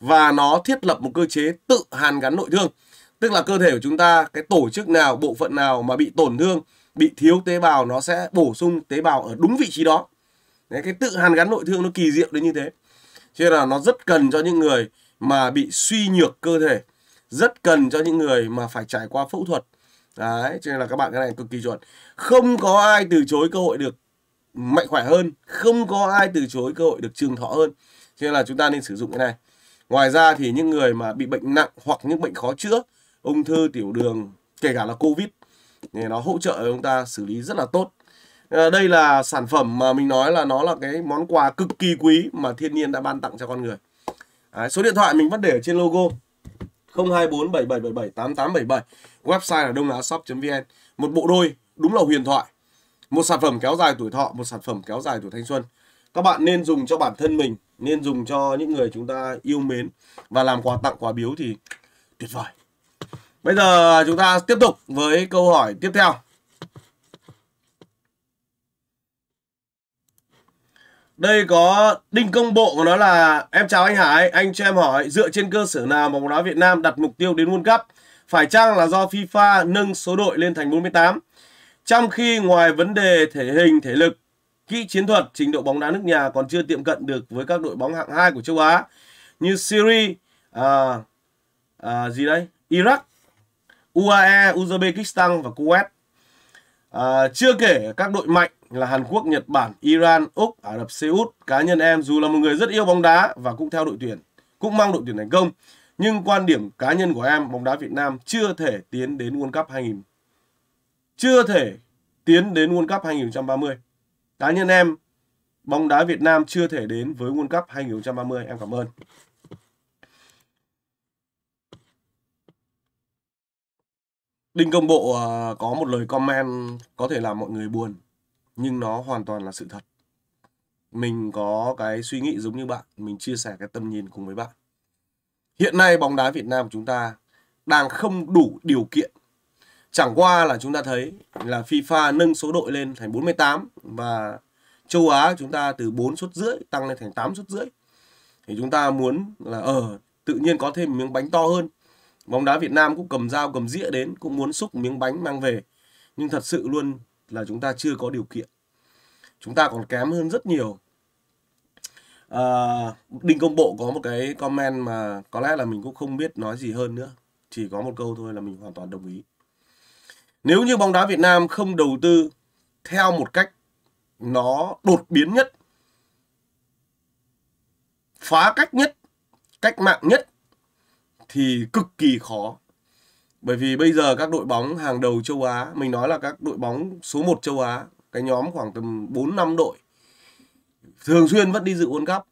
Và nó thiết lập một cơ chế tự hàn gắn nội thương. Tức là cơ thể của chúng ta, cái tổ chức nào, bộ phận nào mà bị tổn thương, bị thiếu tế bào nó sẽ bổ sung tế bào ở đúng vị trí đó. Đấy, cái tự hàn gắn nội thương nó kỳ diệu đến như thế. Cho nên là nó rất cần cho những người mà bị suy nhược cơ thể, rất cần cho những người mà phải trải qua phẫu thuật đấy cho nên là các bạn cái này cực kỳ chuẩn không có ai từ chối cơ hội được mạnh khỏe hơn không có ai từ chối cơ hội được trường thọ hơn cho nên là chúng ta nên sử dụng cái này ngoài ra thì những người mà bị bệnh nặng hoặc những bệnh khó chữa ung thư tiểu đường kể cả là covid thì nó hỗ trợ chúng ta xử lý rất là tốt ờ, đây là sản phẩm mà mình nói là nó là cái món quà cực kỳ quý mà thiên nhiên đã ban tặng cho con người Đấy, số điện thoại mình vẫn để ở trên logo 0247778877. Website là đông shop vn Một bộ đôi đúng là huyền thoại. Một sản phẩm kéo dài tuổi thọ, một sản phẩm kéo dài tuổi thanh xuân. Các bạn nên dùng cho bản thân mình, nên dùng cho những người chúng ta yêu mến và làm quà tặng quà biếu thì tuyệt vời. Bây giờ chúng ta tiếp tục với câu hỏi tiếp theo. Đây có đinh công bộ của nó là Em chào anh Hải, anh cho em hỏi Dựa trên cơ sở nào mà bóng đá Việt Nam đặt mục tiêu đến World Cup Phải chăng là do FIFA nâng số đội lên thành 48 Trong khi ngoài vấn đề thể hình, thể lực Kỹ chiến thuật, trình độ bóng đá nước nhà còn chưa tiệm cận được với các đội bóng hạng 2 của châu Á Như Syria, à, à, gì đấy, Iraq, UAE, Uzbekistan và Kuwait à, Chưa kể các đội mạnh là Hàn Quốc, Nhật Bản, Iran, Úc, Ả Rập Xê Út. Cá nhân em dù là một người rất yêu bóng đá và cũng theo đội tuyển, cũng mong đội tuyển thành công. Nhưng quan điểm cá nhân của em, bóng đá Việt Nam chưa thể tiến đến World Cup 2000. Chưa thể tiến đến World Cup 2030. Cá nhân em, bóng đá Việt Nam chưa thể đến với World Cup 2030. Em cảm ơn. Đinh Công Bộ à, có một lời comment có thể làm mọi người buồn nhưng nó hoàn toàn là sự thật mình có cái suy nghĩ giống như bạn mình chia sẻ cái tầm nhìn cùng với bạn hiện nay bóng đá Việt Nam của chúng ta đang không đủ điều kiện chẳng qua là chúng ta thấy là FIFA nâng số đội lên thành 48 và châu Á chúng ta từ 4 suất rưỡi tăng lên thành 8 suất rưỡi thì chúng ta muốn là ở ờ, tự nhiên có thêm miếng bánh to hơn bóng đá Việt Nam cũng cầm dao cầm dĩa đến cũng muốn xúc miếng bánh mang về nhưng thật sự luôn là chúng ta chưa có điều kiện chúng ta còn kém hơn rất nhiều à, đinh công bộ có một cái comment mà có lẽ là mình cũng không biết nói gì hơn nữa chỉ có một câu thôi là mình hoàn toàn đồng ý nếu như bóng đá việt nam không đầu tư theo một cách nó đột biến nhất phá cách nhất cách mạng nhất thì cực kỳ khó bởi vì bây giờ các đội bóng hàng đầu châu Á, mình nói là các đội bóng số 1 châu Á, cái nhóm khoảng tầm 4 5 đội thường xuyên vẫn đi dự World Cup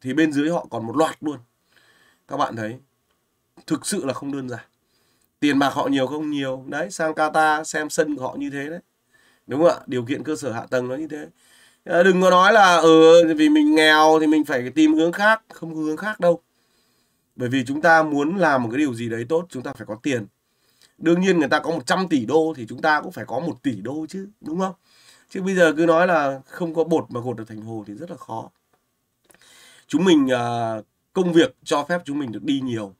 thì bên dưới họ còn một loạt luôn. Các bạn thấy thực sự là không đơn giản. Tiền bạc họ nhiều không nhiều. Đấy, sang Qatar xem sân của họ như thế đấy. Đúng không ạ? Điều kiện cơ sở hạ tầng nó như thế. À, đừng có nói là ừ, vì mình nghèo thì mình phải tìm hướng khác, không hướng khác đâu. Bởi vì chúng ta muốn làm một cái điều gì đấy tốt, chúng ta phải có tiền đương nhiên người ta có 100 tỷ đô thì chúng ta cũng phải có một tỷ đô chứ đúng không chứ bây giờ cứ nói là không có bột mà gột được thành hồ thì rất là khó chúng mình uh, công việc cho phép chúng mình được đi nhiều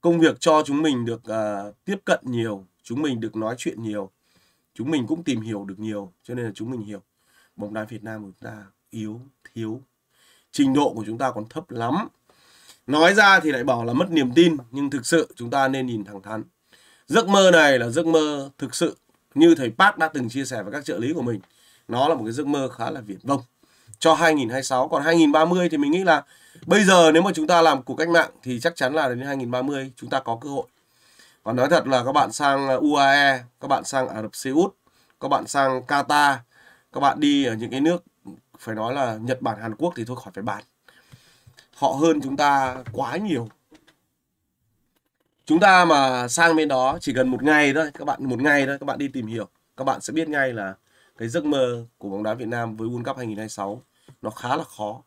công việc cho chúng mình được uh, tiếp cận nhiều chúng mình được nói chuyện nhiều chúng mình cũng tìm hiểu được nhiều cho nên là chúng mình hiểu bóng đá việt nam của chúng ta yếu thiếu trình độ của chúng ta còn thấp lắm nói ra thì lại bảo là mất niềm tin nhưng thực sự chúng ta nên nhìn thẳng thắn giấc mơ này là giấc mơ thực sự như thầy Park đã từng chia sẻ với các trợ lý của mình nó là một cái giấc mơ khá là viển vông cho 2026 còn 2030 thì mình nghĩ là bây giờ nếu mà chúng ta làm cuộc cách mạng thì chắc chắn là đến 2030 chúng ta có cơ hội còn nói thật là các bạn sang ờ, UAE các bạn sang Ả Rập Xê Út các bạn sang Qatar các bạn đi ở những cái nước phải nói là Nhật Bản Hàn Quốc thì thôi khỏi phải bàn họ hơn chúng ta quá nhiều chúng ta mà sang bên đó chỉ cần một ngày thôi các bạn một ngày thôi các bạn đi tìm hiểu các bạn sẽ biết ngay là cái giấc mơ của bóng đá Việt Nam với World Cup 2026 nó khá là khó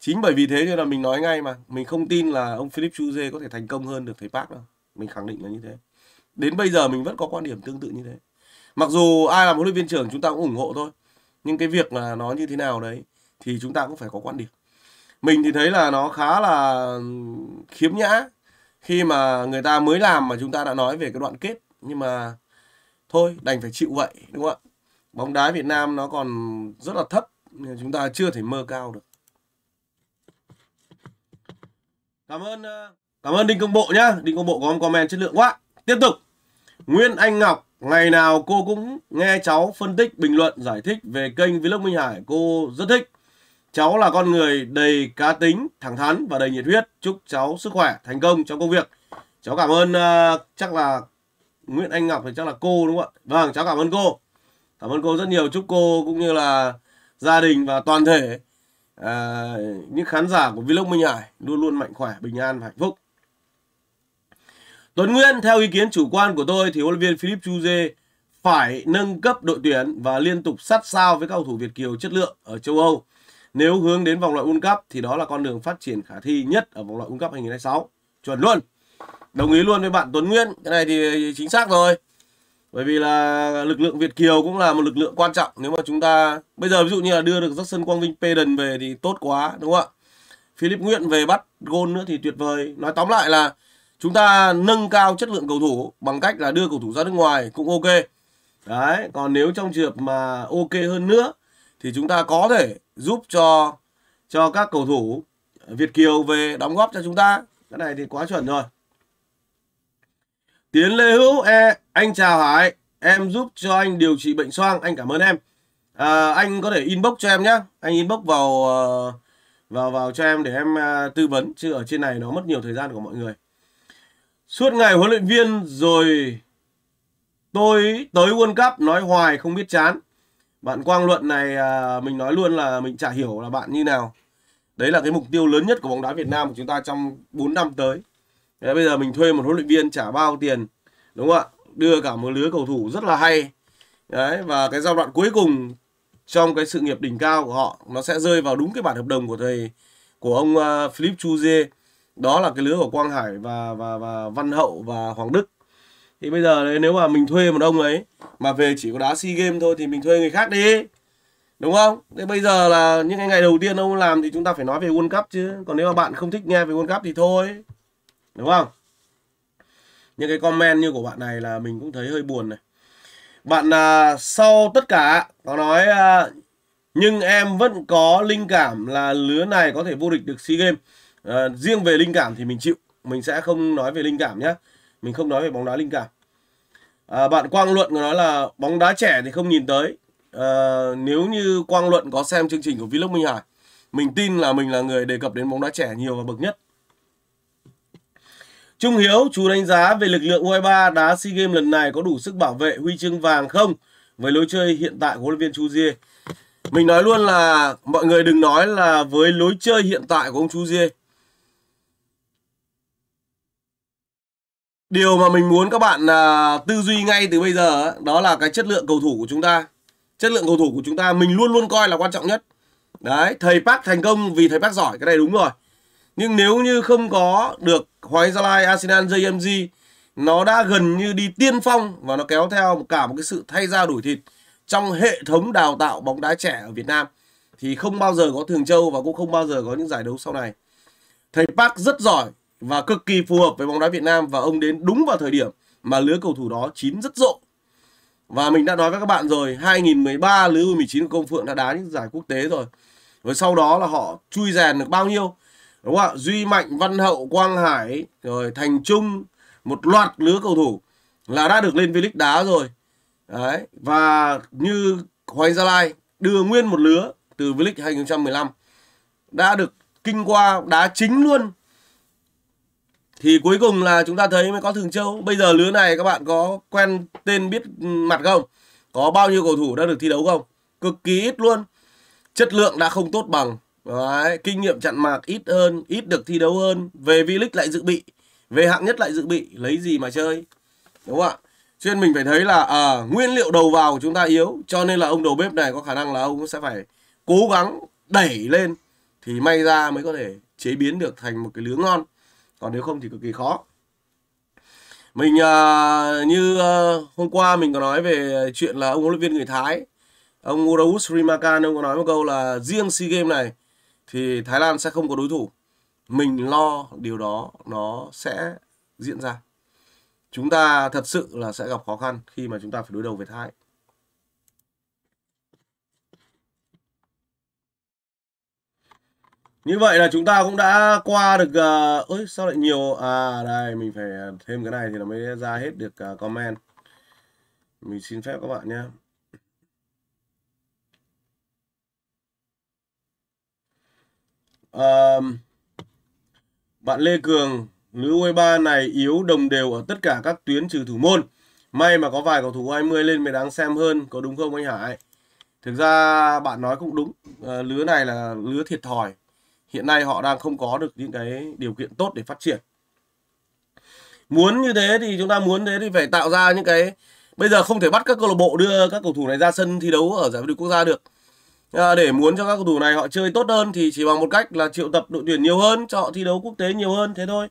chính bởi vì thế cho là mình nói ngay mà mình không tin là ông Philip Chuze có thể thành công hơn được thầy Park đâu mình khẳng định là như thế đến bây giờ mình vẫn có quan điểm tương tự như thế mặc dù ai là huấn luyện viên trưởng chúng ta cũng ủng hộ thôi nhưng cái việc là nó như thế nào đấy thì chúng ta cũng phải có quan điểm mình thì thấy là nó khá là ừ, khiếm nhã khi mà người ta mới làm mà chúng ta đã nói về cái đoạn kết nhưng mà thôi đành phải chịu vậy đúng không ạ bóng đá Việt Nam nó còn rất là thấp chúng ta chưa thể mơ cao được cảm ơn ờ, cảm ơn Đinh Công Bộ nhá Đinh Công Bộ có comment chất lượng quá tiếp tục Nguyên Anh Ngọc ngày nào cô cũng nghe cháu phân tích bình luận giải thích về kênh Vlog Minh Hải cô rất thích Cháu là con người đầy cá tính, thẳng thắn và đầy nhiệt huyết. Chúc cháu sức khỏe, thành công trong công việc. Cháu cảm ơn uh, chắc là Nguyễn Anh Ngọc thì chắc là cô đúng không ạ? Vâng, cháu cảm ơn cô. Cảm ơn cô rất nhiều. Chúc cô cũng như là gia đình và toàn thể uh, những khán giả của Vlog Minh Hải luôn luôn mạnh khỏe, bình an và hạnh phúc. Tuấn nguyên theo ý kiến chủ quan của tôi thì huấn luyện viên Philip Chuze phải nâng cấp đội tuyển và liên tục sát sao với các cầu thủ Việt Kiều chất lượng ở châu Âu. Nếu hướng đến vòng loại World Cup thì đó là con đường phát triển khả thi nhất ở vòng loại World Cup 2026. Chuẩn luôn. Đồng ý luôn với bạn Tuấn Nguyễn. Cái này thì chính xác rồi. Bởi vì là lực lượng Việt Kiều cũng là một lực lượng quan trọng. Nếu mà chúng ta bây giờ ví dụ như là đưa được Jackson Quang Vinh Peden về thì tốt quá đúng không ạ? Philip Nguyễn về bắt gôn nữa thì tuyệt vời. Nói tóm lại là chúng ta nâng cao chất lượng cầu thủ bằng cách là đưa cầu thủ ra nước ngoài cũng ok. Đấy, còn nếu trong trường hợp mà ok hơn nữa thì chúng ta có thể giúp cho cho các cầu thủ Việt Kiều về đóng góp cho chúng ta. Cái này thì quá chuẩn rồi. Tiến Lê Hữu, e, anh chào Hải, em giúp cho anh điều trị bệnh xoang, anh cảm ơn em. À, anh có thể inbox cho em nhé, anh inbox vào ờ, vào vào cho em để em ờ, tư vấn chứ ở trên này nó mất nhiều thời gian của mọi người. Suốt ngày huấn luyện viên rồi tôi tới World Cup nói hoài không biết chán. Bạn Quang Luận này à, mình nói luôn là mình chả hiểu là bạn như nào. Đấy là cái mục tiêu lớn nhất của bóng đá Việt Nam của chúng ta trong 4 năm tới. Đấy, bây giờ mình thuê một huấn luyện viên trả bao tiền đúng không ạ? Đưa cả một lứa cầu thủ rất là hay. Đấy và cái giai đoạn cuối cùng trong cái sự nghiệp đỉnh cao của họ nó sẽ rơi vào đúng cái bản hợp đồng của thầy của ông uh, à, Philip Chuze đó là cái lứa của Quang Hải và và và Văn Hậu và Hoàng Đức thì bây giờ nếu mà mình thuê một ông ấy mà về chỉ có đá sea game thôi thì mình thuê người khác đi đúng không thế bây giờ là những cái ngày đầu tiên ông làm thì chúng ta phải nói về world cup chứ còn nếu mà bạn không thích nghe về world cup thì thôi đúng không những cái comment như của bạn này là mình cũng thấy hơi buồn này bạn à, sau tất cả có nói à, nhưng em vẫn có linh cảm là lứa này có thể vô địch được sea games à, riêng về linh cảm thì mình chịu mình sẽ không nói về linh cảm nhé mình không nói về bóng đá linh cảm à, bạn quang luận nói là bóng đá trẻ thì không nhìn tới à, nếu như quang luận có xem chương trình của vlog minh hải mình tin là mình là người đề cập đến bóng đá trẻ nhiều và bậc nhất Trung Hiếu, chú đánh giá về lực lượng U23 đá SEA Games lần này có đủ sức bảo vệ huy chương vàng không? Với lối chơi hiện tại của huấn luyện viên Chu Diê. Mình nói luôn là mọi người đừng nói là với lối chơi hiện tại của ông Chu Diê Điều mà mình muốn các bạn à, tư duy ngay từ bây giờ đó là cái chất lượng cầu thủ của chúng ta. Chất lượng cầu thủ của chúng ta mình luôn luôn coi là quan trọng nhất. Đấy, thầy Park thành công vì thầy Park giỏi, cái này đúng rồi. Nhưng nếu như không có được Hoàng Gia Lai, Arsenal, JMG nó đã gần như đi tiên phong và nó kéo theo cả một cái sự thay ra đổi thịt trong hệ thống đào tạo bóng đá trẻ ở Việt Nam thì không bao giờ có Thường Châu và cũng không bao giờ có những giải đấu sau này. Thầy Park rất giỏi và cực kỳ phù hợp với bóng đá Việt Nam và ông đến đúng vào thời điểm mà lứa cầu thủ đó chín rất rộ. Và mình đã nói với các bạn rồi, 2013 lứa U19 của Công Phượng đã đá những giải quốc tế rồi. Rồi sau đó là họ chui rèn được bao nhiêu? Đúng không ạ? Duy Mạnh, Văn Hậu, Quang Hải, rồi Thành Trung, một loạt lứa cầu thủ là đã được lên V-League đá rồi. Đấy, và như hoàng Gia Lai đưa nguyên một lứa từ V-League 2015 đã được kinh qua đá chính luôn thì cuối cùng là chúng ta thấy mới có Thường Châu bây giờ lứa này các bạn có quen tên biết mặt không có bao nhiêu cầu thủ đã được thi đấu không cực kỳ ít luôn chất lượng đã không tốt bằng Đấy, kinh nghiệm chặn mạc ít hơn ít được thi đấu hơn về V-League lại dự bị về hạng nhất lại dự bị lấy gì mà chơi đúng không ạ cho nên mình phải thấy là à, nguyên liệu đầu vào của chúng ta yếu cho nên là ông đầu bếp này có khả năng là ông sẽ phải cố gắng đẩy lên thì may ra mới có thể chế biến được thành một cái lứa ngon còn nếu không thì cực kỳ khó mình à, như à, hôm qua mình có nói về chuyện là ông huấn luyện viên người Thái ông Uraus Rimakan ông có nói một câu là riêng SEA Games này thì Thái Lan sẽ không có đối thủ mình lo điều đó nó sẽ diễn ra chúng ta thật sự là sẽ gặp khó khăn khi mà chúng ta phải đối đầu với Thái như vậy là chúng ta cũng đã qua được uh, ơi sao lại nhiều à đây mình phải ờ, thêm cái này thì nó mới ra hết được uh, comment mình xin phép các bạn nhé um, bạn Lê Cường lứa e U23 này yếu đồng đều ở tất cả các tuyến trừ thủ môn may mà có vài cầu thủ U20 lên mới đáng xem hơn có đúng không anh Hải thực ra bạn nói cũng đúng à, lứa này là lứa thiệt thòi hiện nay họ đang không có được những cái điều kiện tốt để phát triển muốn như thế thì chúng ta muốn thế thì phải tạo ra những cái bây giờ không thể bắt các câu lạc bộ đưa các cầu thủ này ra sân thi đấu ở giải vô địch quốc gia được à, để muốn cho các cầu thủ này họ chơi tốt hơn thì chỉ bằng một cách là triệu tập đội tuyển nhiều hơn cho họ thi đấu quốc tế nhiều hơn thế thôi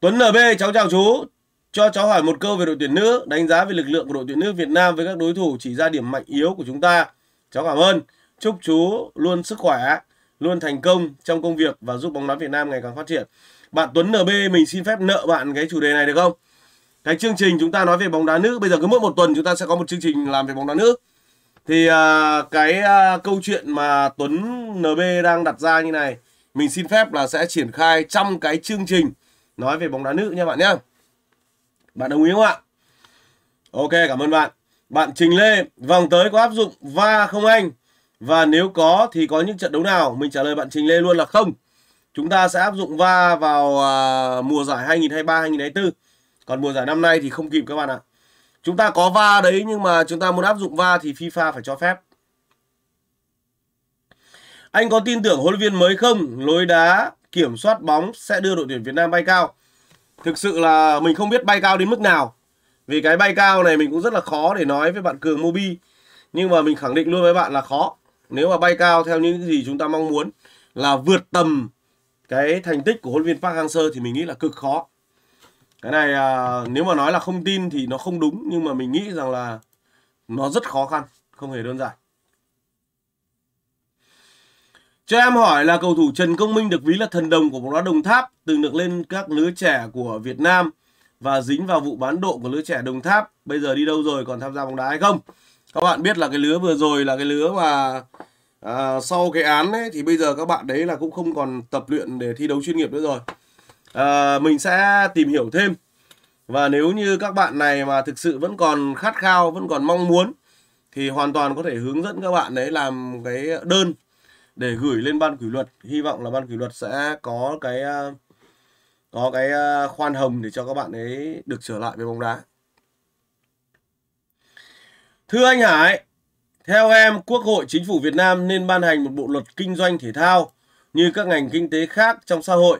Tuấn NB cháu chào chú cho cháu hỏi một câu về đội tuyển nữ đánh giá về lực lượng của đội tuyển nữ Việt Nam với các đối thủ chỉ ra điểm mạnh yếu của chúng ta cháu cảm ơn chúc chú luôn sức khỏe luôn thành công trong công việc và giúp bóng đá Việt Nam ngày càng phát triển. Bạn Tuấn NB mình xin phép nợ bạn cái chủ đề này được không? Cái chương trình chúng ta nói về bóng đá nữ, bây giờ cứ mỗi một tuần chúng ta sẽ có một chương trình làm về bóng đá nữ. Thì à, cái à, câu chuyện mà Tuấn NB đang đặt ra như này, mình xin phép là sẽ triển khai trong cái chương trình nói về bóng đá nữ nha bạn nhé. Bạn đồng ý không ạ? Ok, cảm ơn bạn. Bạn Trình Lê, vòng tới có áp dụng va không anh? Và nếu có thì có những trận đấu nào? Mình trả lời bạn Trình Lê luôn là không. Chúng ta sẽ áp dụng va vào à, mùa giải 2023-2024. Còn mùa giải năm nay thì không kịp các bạn ạ. Chúng ta có va đấy nhưng mà chúng ta muốn áp dụng va thì FIFA phải cho phép. Anh có tin tưởng huấn luyện viên mới không? Lối đá kiểm soát bóng sẽ đưa đội tuyển Việt Nam bay cao. Thực sự là mình không biết bay cao đến mức nào. Vì cái bay cao này mình cũng rất là khó để nói với bạn Cường Mobi. Nhưng mà mình khẳng định luôn với bạn là khó nếu mà bay cao theo những gì chúng ta mong muốn là vượt tầm cái thành tích của huấn viên Park Hang-seo thì mình nghĩ là cực khó. Cái này à, nếu mà nói là không tin thì nó không đúng nhưng mà mình nghĩ rằng là nó rất khó khăn, không hề đơn giản. Cho em hỏi là cầu thủ Trần Công Minh được ví là thần đồng của bóng đá Đồng Tháp, từng được lên các lứa trẻ của Việt Nam và dính vào vụ bán độ của lứa trẻ Đồng Tháp, bây giờ đi đâu rồi còn tham gia bóng đá hay không? các bạn biết là cái lứa vừa rồi là cái lứa mà à, sau cái án ấy thì bây giờ các bạn đấy là cũng không còn tập luyện để thi đấu chuyên nghiệp nữa rồi à, mình sẽ tìm hiểu thêm và nếu như các bạn này mà thực sự vẫn còn khát khao vẫn còn mong muốn thì hoàn toàn có thể hướng dẫn các bạn đấy làm cái đơn để gửi lên ban kỷ luật hy vọng là ban kỷ luật sẽ có cái à, có cái à, khoan hồng để cho các bạn ấy được trở lại với bóng đá Thưa anh Hải, theo em, Quốc hội Chính phủ Việt Nam nên ban hành một bộ luật kinh doanh thể thao như các ngành kinh tế khác trong xã hội.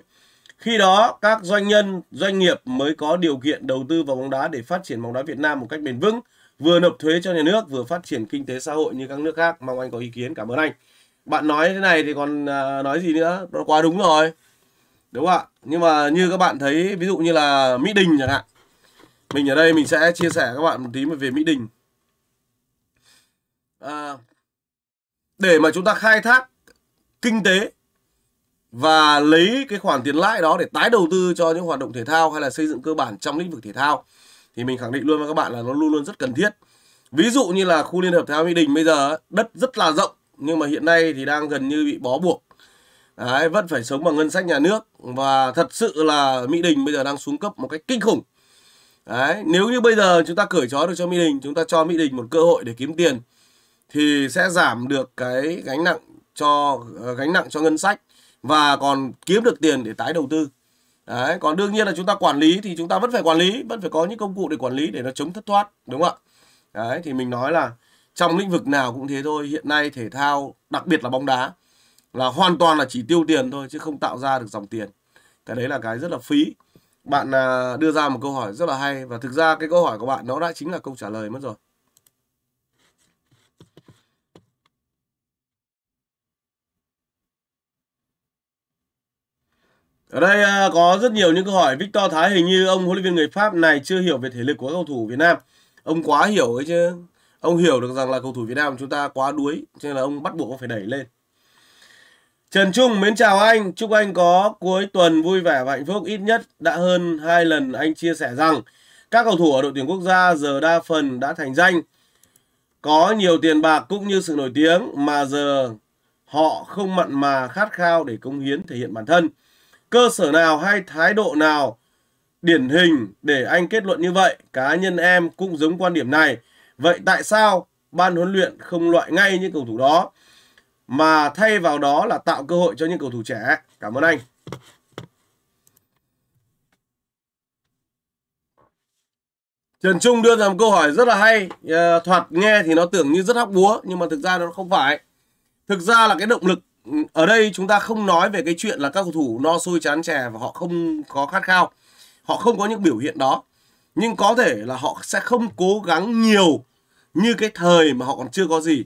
Khi đó, các doanh nhân, doanh nghiệp mới có điều kiện đầu tư vào bóng đá để phát triển bóng đá Việt Nam một cách bền vững, vừa nộp thuế cho nhà nước, vừa phát triển kinh tế xã hội như các nước khác. Mong anh có ý kiến, cảm ơn anh. Bạn nói thế này thì còn à, nói gì nữa, nó quá đúng rồi. Đúng không ạ, nhưng mà như các bạn thấy, ví dụ như là Mỹ Đình chẳng hạn. Mình ở đây mình sẽ chia sẻ các bạn một tí về Mỹ Đình à, để mà chúng ta khai thác kinh tế và lấy cái khoản tiền lãi đó để tái đầu tư cho những hoạt động thể thao hay là xây dựng cơ bản trong lĩnh vực thể thao thì mình khẳng định luôn với các bạn là nó luôn luôn rất cần thiết ví dụ như là khu liên hợp thể thao mỹ đình bây giờ đất rất là rộng nhưng mà hiện nay thì đang gần như bị bó buộc Đấy, vẫn phải sống bằng ngân sách nhà nước và thật sự là mỹ đình bây giờ đang xuống cấp một cách kinh khủng Đấy, nếu như bây giờ chúng ta cởi trói được cho mỹ đình chúng ta cho mỹ đình một cơ hội để kiếm tiền thì sẽ giảm được cái gánh nặng cho ờ, gánh nặng cho ngân sách và còn kiếm được tiền để tái đầu tư. Đấy, còn đương nhiên là chúng ta quản lý thì chúng ta vẫn phải quản lý, vẫn phải có những công cụ để quản lý để nó chống thất thoát, đúng không ạ? Đấy, thì mình nói là trong lĩnh vực nào cũng thế thôi, hiện nay thể thao, đặc biệt là bóng đá là hoàn toàn là chỉ tiêu tiền thôi chứ không tạo ra được dòng tiền. Cái đấy là cái rất là phí. Bạn à, đưa ra một câu hỏi rất là hay và thực ra cái câu hỏi của bạn nó đã chính là câu trả lời mất rồi. Ở đây à, có rất nhiều những câu hỏi Victor Thái hình như ông huấn luyện viên người Pháp này chưa hiểu về thể lực của cầu thủ Việt Nam. Ông quá hiểu ấy chứ. Ông hiểu được rằng là cầu thủ Việt Nam chúng ta quá đuối cho nên là ông bắt buộc ông phải đẩy lên. Trần Trung mến chào anh, chúc anh có cuối tuần vui vẻ và hạnh phúc ít nhất đã hơn hai lần anh chia sẻ rằng các cầu thủ ở đội tuyển quốc gia giờ đa phần đã thành danh, có nhiều tiền bạc cũng như sự nổi tiếng mà giờ họ không mặn mà khát khao để cống hiến thể hiện bản thân cơ sở nào hay thái độ nào điển hình để anh kết luận như vậy? Cá nhân em cũng giống quan điểm này. Vậy tại sao ban huấn luyện không loại ngay những cầu thủ đó mà thay vào đó là tạo cơ hội cho những cầu thủ trẻ? Cảm ơn anh. Trần Trung đưa ra một câu hỏi rất là hay ờ, Thoạt nghe thì nó tưởng như rất hóc búa Nhưng mà thực ra nó không phải Thực ra là cái động lực ở đây chúng ta không nói về cái chuyện là các cầu thủ no sôi chán chè và họ không có khát khao họ không có những biểu hiện đó nhưng có thể là họ sẽ không cố gắng nhiều như cái thời mà họ còn chưa có gì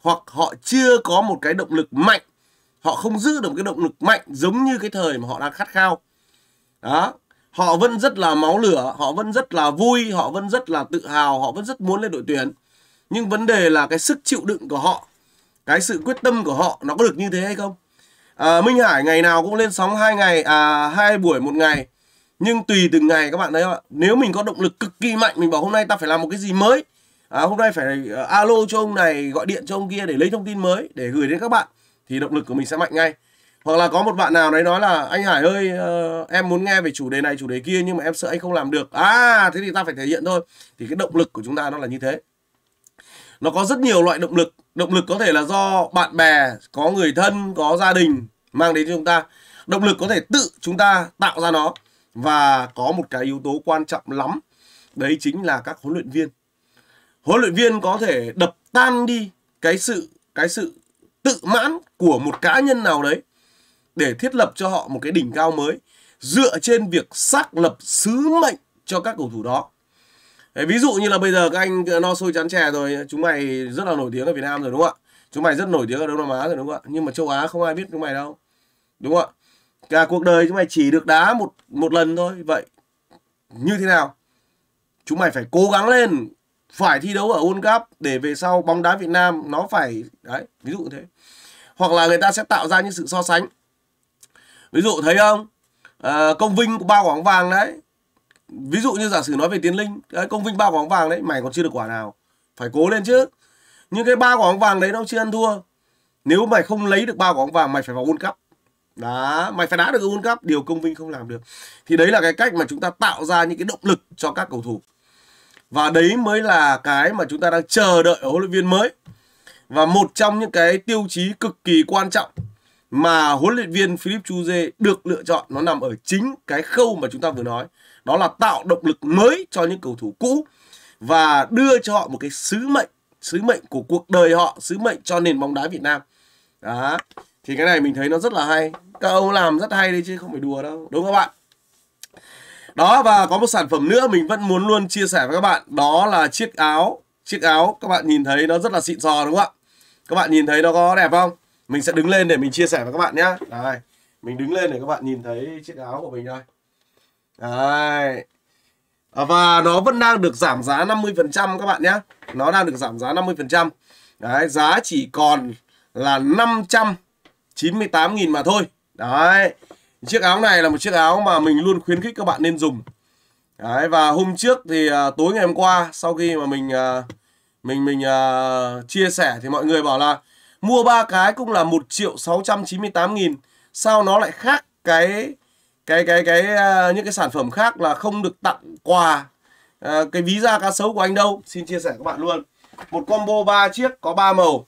hoặc họ chưa có một cái động lực mạnh họ không giữ được một cái động lực mạnh giống như cái thời mà họ đang khát khao đó họ vẫn rất là máu lửa họ vẫn rất là vui họ vẫn rất là tự hào họ vẫn rất muốn lên đội tuyển nhưng vấn đề là cái sức chịu đựng của họ cái sự quyết tâm của họ nó có được như thế hay không à, Minh Hải ngày nào cũng lên sóng hai ngày à hai buổi một ngày nhưng tùy từng ngày các bạn thấy không ạ nếu mình có động lực cực kỳ mạnh mình bảo hôm nay ta phải làm một cái gì mới à, hôm nay phải uh, alo cho ông này gọi điện cho ông kia để lấy thông tin mới để gửi đến các bạn thì động lực của mình sẽ mạnh ngay hoặc là có một bạn nào đấy nói là anh Hải ơi uh, em muốn nghe về chủ đề này chủ đề kia nhưng mà em sợ anh không làm được à thế thì ta phải thể hiện thôi thì cái động lực của chúng ta nó là như thế nó có rất nhiều loại động lực động lực có thể là do bạn bè có người thân có gia đình mang đến cho chúng ta động lực có thể tự chúng ta tạo ra nó và có một cái yếu tố quan trọng lắm đấy chính là các huấn luyện viên huấn luyện viên có thể đập tan đi cái sự cái sự tự mãn của một cá nhân nào đấy để thiết lập cho họ một cái đỉnh cao mới dựa trên việc xác lập sứ mệnh cho các cầu thủ đó Đấy, ví dụ như là bây giờ các anh no sôi chán chè rồi chúng mày rất là nổi tiếng ở Việt Nam rồi đúng không ạ chúng mày rất nổi tiếng ở Đông Nam Á rồi đúng không ạ nhưng mà châu Á không ai biết chúng mày đâu đúng không ạ cả cuộc đời chúng mày chỉ được đá một một lần thôi vậy như thế nào chúng mày phải cố gắng lên phải thi đấu ở World Cup để về sau bóng đá Việt Nam nó phải đấy ví dụ thế hoặc là người ta sẽ tạo ra những sự so sánh ví dụ thấy không à, công vinh của ba quả bóng vàng đấy ví dụ như giả sử nói về tiến linh đấy, công vinh ba quả bóng vàng đấy mày còn chưa được quả nào phải cố lên chứ nhưng cái ba quả bóng vàng đấy nó chưa ăn thua nếu mày không lấy được ba quả bóng vàng mày phải vào world cup đó mày phải đá được world cup điều công vinh không làm được thì đấy là cái cách mà chúng ta tạo ra những cái động lực cho các cầu thủ và đấy mới là cái mà chúng ta đang chờ đợi ở huấn luyện viên mới và một trong những cái tiêu chí cực kỳ quan trọng mà huấn luyện viên Philip Chuze được lựa chọn nó nằm ở chính cái khâu mà chúng ta vừa nói đó là tạo động lực mới cho những cầu thủ cũ và đưa cho họ một cái sứ mệnh sứ mệnh của cuộc đời họ sứ mệnh cho nền bóng đá Việt Nam đó thì cái này mình thấy nó rất là hay các ông làm rất hay đấy chứ không phải đùa đâu đúng không các bạn đó và có một sản phẩm nữa mình vẫn muốn luôn chia sẻ với các bạn đó là chiếc áo chiếc áo các bạn nhìn thấy nó rất là xịn sò đúng không ạ các bạn nhìn thấy nó có đẹp không mình sẽ đứng lên để mình chia sẻ với các bạn nhé đây mình đứng lên để các bạn nhìn thấy chiếc áo của mình thôi Đấy. À, và nó vẫn đang được giảm giá 50% các bạn nhé. Nó đang được giảm giá 50%. Đấy, giá chỉ còn là 598.000 mà thôi. Đấy. Chiếc áo này là một chiếc áo mà mình luôn khuyến khích các bạn nên dùng. Đấy, và hôm trước thì à, tối ngày hôm qua sau khi mà mình à, mình mình à, chia sẻ thì mọi người bảo là mua ba cái cũng là 1 triệu 698 nghìn sao nó lại khác cái cái cái cái à, những cái sản phẩm khác là không được tặng quà à, cái ví da cá sấu của anh đâu xin chia sẻ các bạn luôn một combo 3 chiếc có 3 màu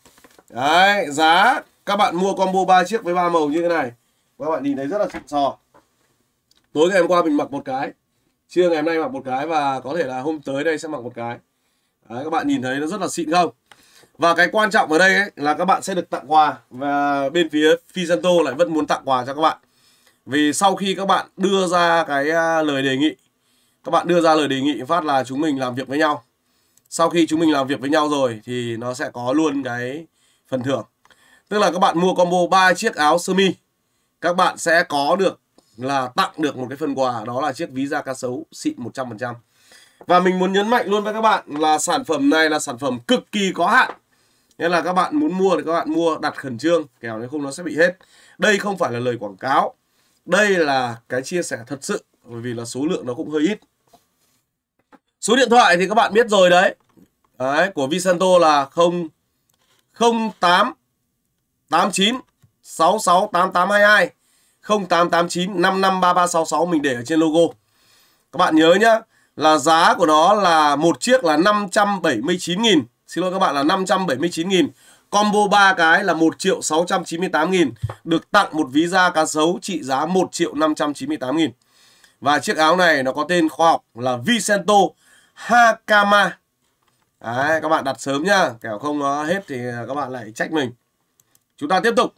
đấy giá các bạn mua combo 3 chiếc với 3 màu như thế này các bạn nhìn thấy rất là xịn sò tối ngày hôm qua mình mặc một cái trưa ngày hôm nay mặc một cái và có thể là hôm tới đây sẽ mặc một cái đấy, các bạn nhìn thấy nó rất là xịn không và cái quan trọng ở đây ấy, là các bạn sẽ được tặng quà và bên phía Fisanto lại vẫn muốn tặng quà cho các bạn vì sau khi các bạn đưa ra cái à, lời đề nghị Các bạn đưa ra lời đề nghị phát là chúng mình làm việc với nhau Sau khi chúng mình làm việc với nhau rồi Thì nó sẽ có luôn cái phần thưởng Tức là các bạn mua combo 3 chiếc áo sơ mi Các bạn sẽ có được là tặng được một cái phần quà Đó là chiếc ví da cá sấu xịn 100% Và mình muốn nhấn mạnh luôn với các bạn Là sản phẩm này là sản phẩm cực kỳ có hạn Nên là các bạn muốn mua thì các bạn mua đặt khẩn trương Kẻo nếu không nó sẽ bị hết Đây không phải là lời quảng cáo đây là cái chia sẻ thật sự bởi vì là số lượng nó cũng hơi ít. Số điện thoại thì các bạn biết rồi đấy. Đấy của Visanto là 0 08 89 66 8822 0889 553366 mình để ở trên logo. Các bạn nhớ nhá, là giá của nó là một chiếc là 579 000 Xin lỗi các bạn là 579 000 Combo 3 cái là 1 triệu 698 nghìn Được tặng một ví da cá sấu trị giá 1 triệu 598 nghìn Và chiếc áo này nó có tên khoa học là Vicento Hakama Đấy, các bạn đặt sớm nhá Kẻo không nó hết thì các bạn lại trách mình Chúng ta tiếp tục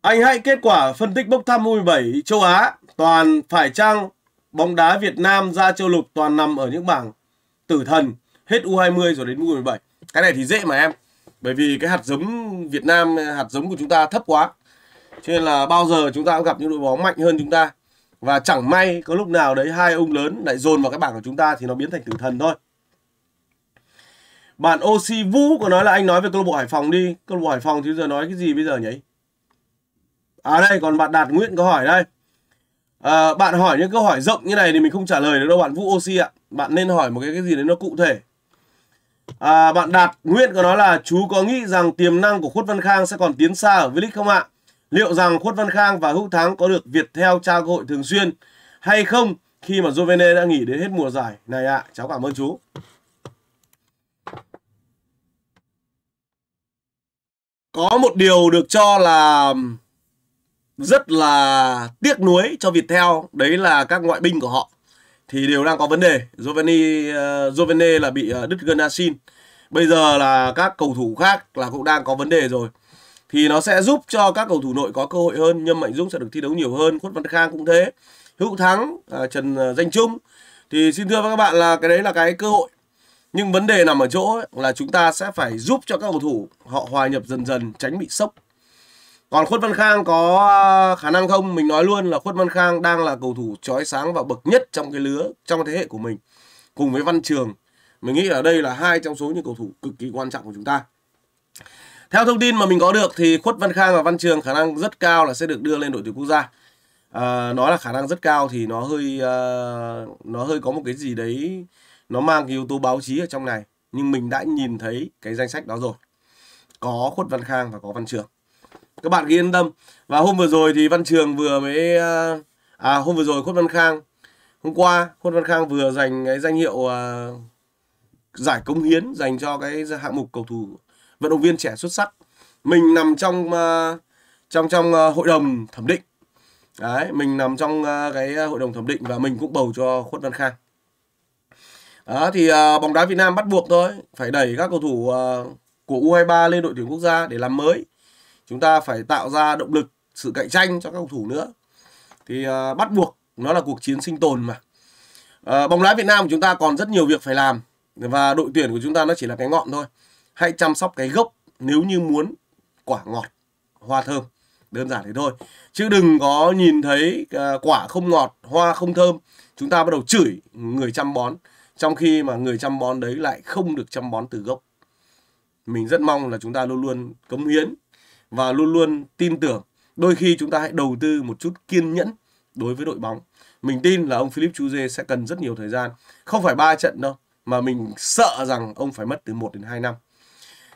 Anh hãy kết quả phân tích bốc thăm U17 châu Á Toàn phải chăng bóng đá Việt Nam ra châu lục toàn nằm ở những bảng tử thần hết U20 rồi đến U17 cái này thì dễ mà em bởi vì cái hạt giống Việt Nam hạt giống của chúng ta thấp quá cho nên là bao giờ chúng ta cũng gặp những đội bóng mạnh hơn chúng ta và chẳng may có lúc nào đấy hai ông lớn lại dồn vào cái bảng của chúng ta thì nó biến thành tử thần thôi bạn Oxy Vũ có nói là anh nói về câu lạc bộ Hải Phòng đi câu lạc bộ Hải Phòng thì giờ nói cái gì bây giờ nhỉ à đây còn bạn Đạt Nguyễn có hỏi đây à, bạn hỏi những câu hỏi rộng như này thì mình không trả lời được đâu bạn Vũ Oxy ạ bạn nên hỏi một cái cái gì đấy nó cụ thể À, bạn Đạt Nguyễn có nói là chú có nghĩ rằng tiềm năng của Khuất Văn Khang sẽ còn tiến xa ở V-League không ạ? Liệu rằng Khuất Văn Khang và Hữu Thắng có được Việt theo trao cơ hội thường xuyên hay không khi mà Jovene đã nghỉ đến hết mùa giải này ạ? À, cháu cảm ơn chú. Có một điều được cho là rất là tiếc nuối cho Việt theo đấy là các ngoại binh của họ thì đều đang có vấn đề. Giovanni uh, là bị uh, đứt gân asin. Bây giờ là các cầu thủ khác là cũng đang có vấn đề rồi. Thì nó sẽ giúp cho các cầu thủ nội có cơ hội hơn, Nhâm Mạnh Dũng sẽ được thi đấu nhiều hơn, Khuất Văn Khang cũng thế. Hữu Thắng, uh, Trần Danh Trung. Thì xin thưa với các bạn là cái đấy là cái cơ hội. Nhưng vấn đề nằm ở chỗ ấy, là chúng ta sẽ phải giúp cho các cầu thủ họ hòa nhập dần dần tránh bị sốc còn khuất văn khang có ờ, khả năng không mình nói luôn là khuất văn khang đang là cầu thủ chói sáng và bậc nhất trong cái lứa trong thế hệ của mình cùng với văn trường mình nghĩ ở đây là hai trong số những cầu thủ cực kỳ quan trọng của chúng ta theo thông tin mà mình có được thì khuất văn khang và văn trường khả năng rất cao là sẽ được đưa lên đội tuyển quốc gia à, nói là khả năng rất cao thì nó hơi uh, nó hơi có một cái gì đấy nó mang cái yếu tố báo chí ở trong này nhưng mình đã nhìn thấy cái danh sách đó rồi có khuất văn khang và có văn trường các bạn cứ yên tâm và hôm vừa rồi thì văn trường vừa mới à, à hôm vừa rồi khuất văn khang hôm qua khuất văn khang vừa giành cái danh hiệu à, giải cống hiến dành cho cái hạng mục cầu thủ vận động viên trẻ xuất sắc mình nằm trong à, trong trong à, hội đồng thẩm định đấy mình nằm trong à, cái hội đồng thẩm định và mình cũng bầu cho khuất văn khang đó thì à, bóng đá Việt Nam bắt buộc thôi phải đẩy các cầu thủ à, của U23 lên đội tuyển quốc gia để làm mới chúng ta phải tạo ra động lực sự cạnh tranh cho các cầu thủ nữa thì uh, bắt buộc nó là cuộc chiến sinh tồn mà uh, bóng đá Việt Nam của chúng ta còn rất nhiều việc phải làm và đội tuyển của chúng ta nó chỉ là cái ngọn thôi hãy chăm sóc cái gốc nếu như muốn quả ngọt hoa thơm đơn giản thế thôi chứ đừng có nhìn thấy uh, quả không ngọt hoa không thơm chúng ta bắt đầu chửi người chăm bón trong khi mà người chăm bón đấy lại không được chăm bón từ gốc mình rất mong là chúng ta luôn luôn cống hiến và luôn luôn tin tưởng. Đôi khi chúng ta hãy đầu tư một chút kiên nhẫn đối với đội bóng. Mình tin là ông Philip Chuze sẽ cần rất nhiều thời gian, không phải 3 trận đâu, mà mình sợ rằng ông phải mất từ 1 đến 2 năm.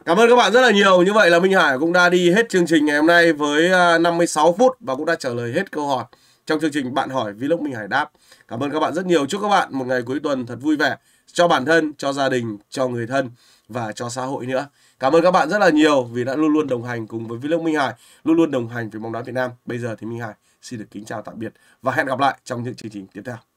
Cảm ơn các bạn rất là nhiều. Như vậy là Minh Hải cũng đã đi hết chương trình ngày hôm nay với 56 à, phút và cũng đã trả lời hết câu hỏi trong chương trình Bạn hỏi Vlog Minh Hải đáp. Cảm ơn các bạn rất nhiều. Chúc các bạn một ngày cuối tuần thật vui vẻ cho bản thân, cho gia đình, cho người thân và cho xã hội nữa. Cảm ơn các bạn rất là nhiều vì đã luôn luôn đồng hành cùng với Vlog Minh Hải, luôn luôn đồng hành với bóng đá Việt Nam. Bây giờ thì Minh Hải xin được kính chào tạm biệt và hẹn gặp lại trong những chương trình tiếp theo.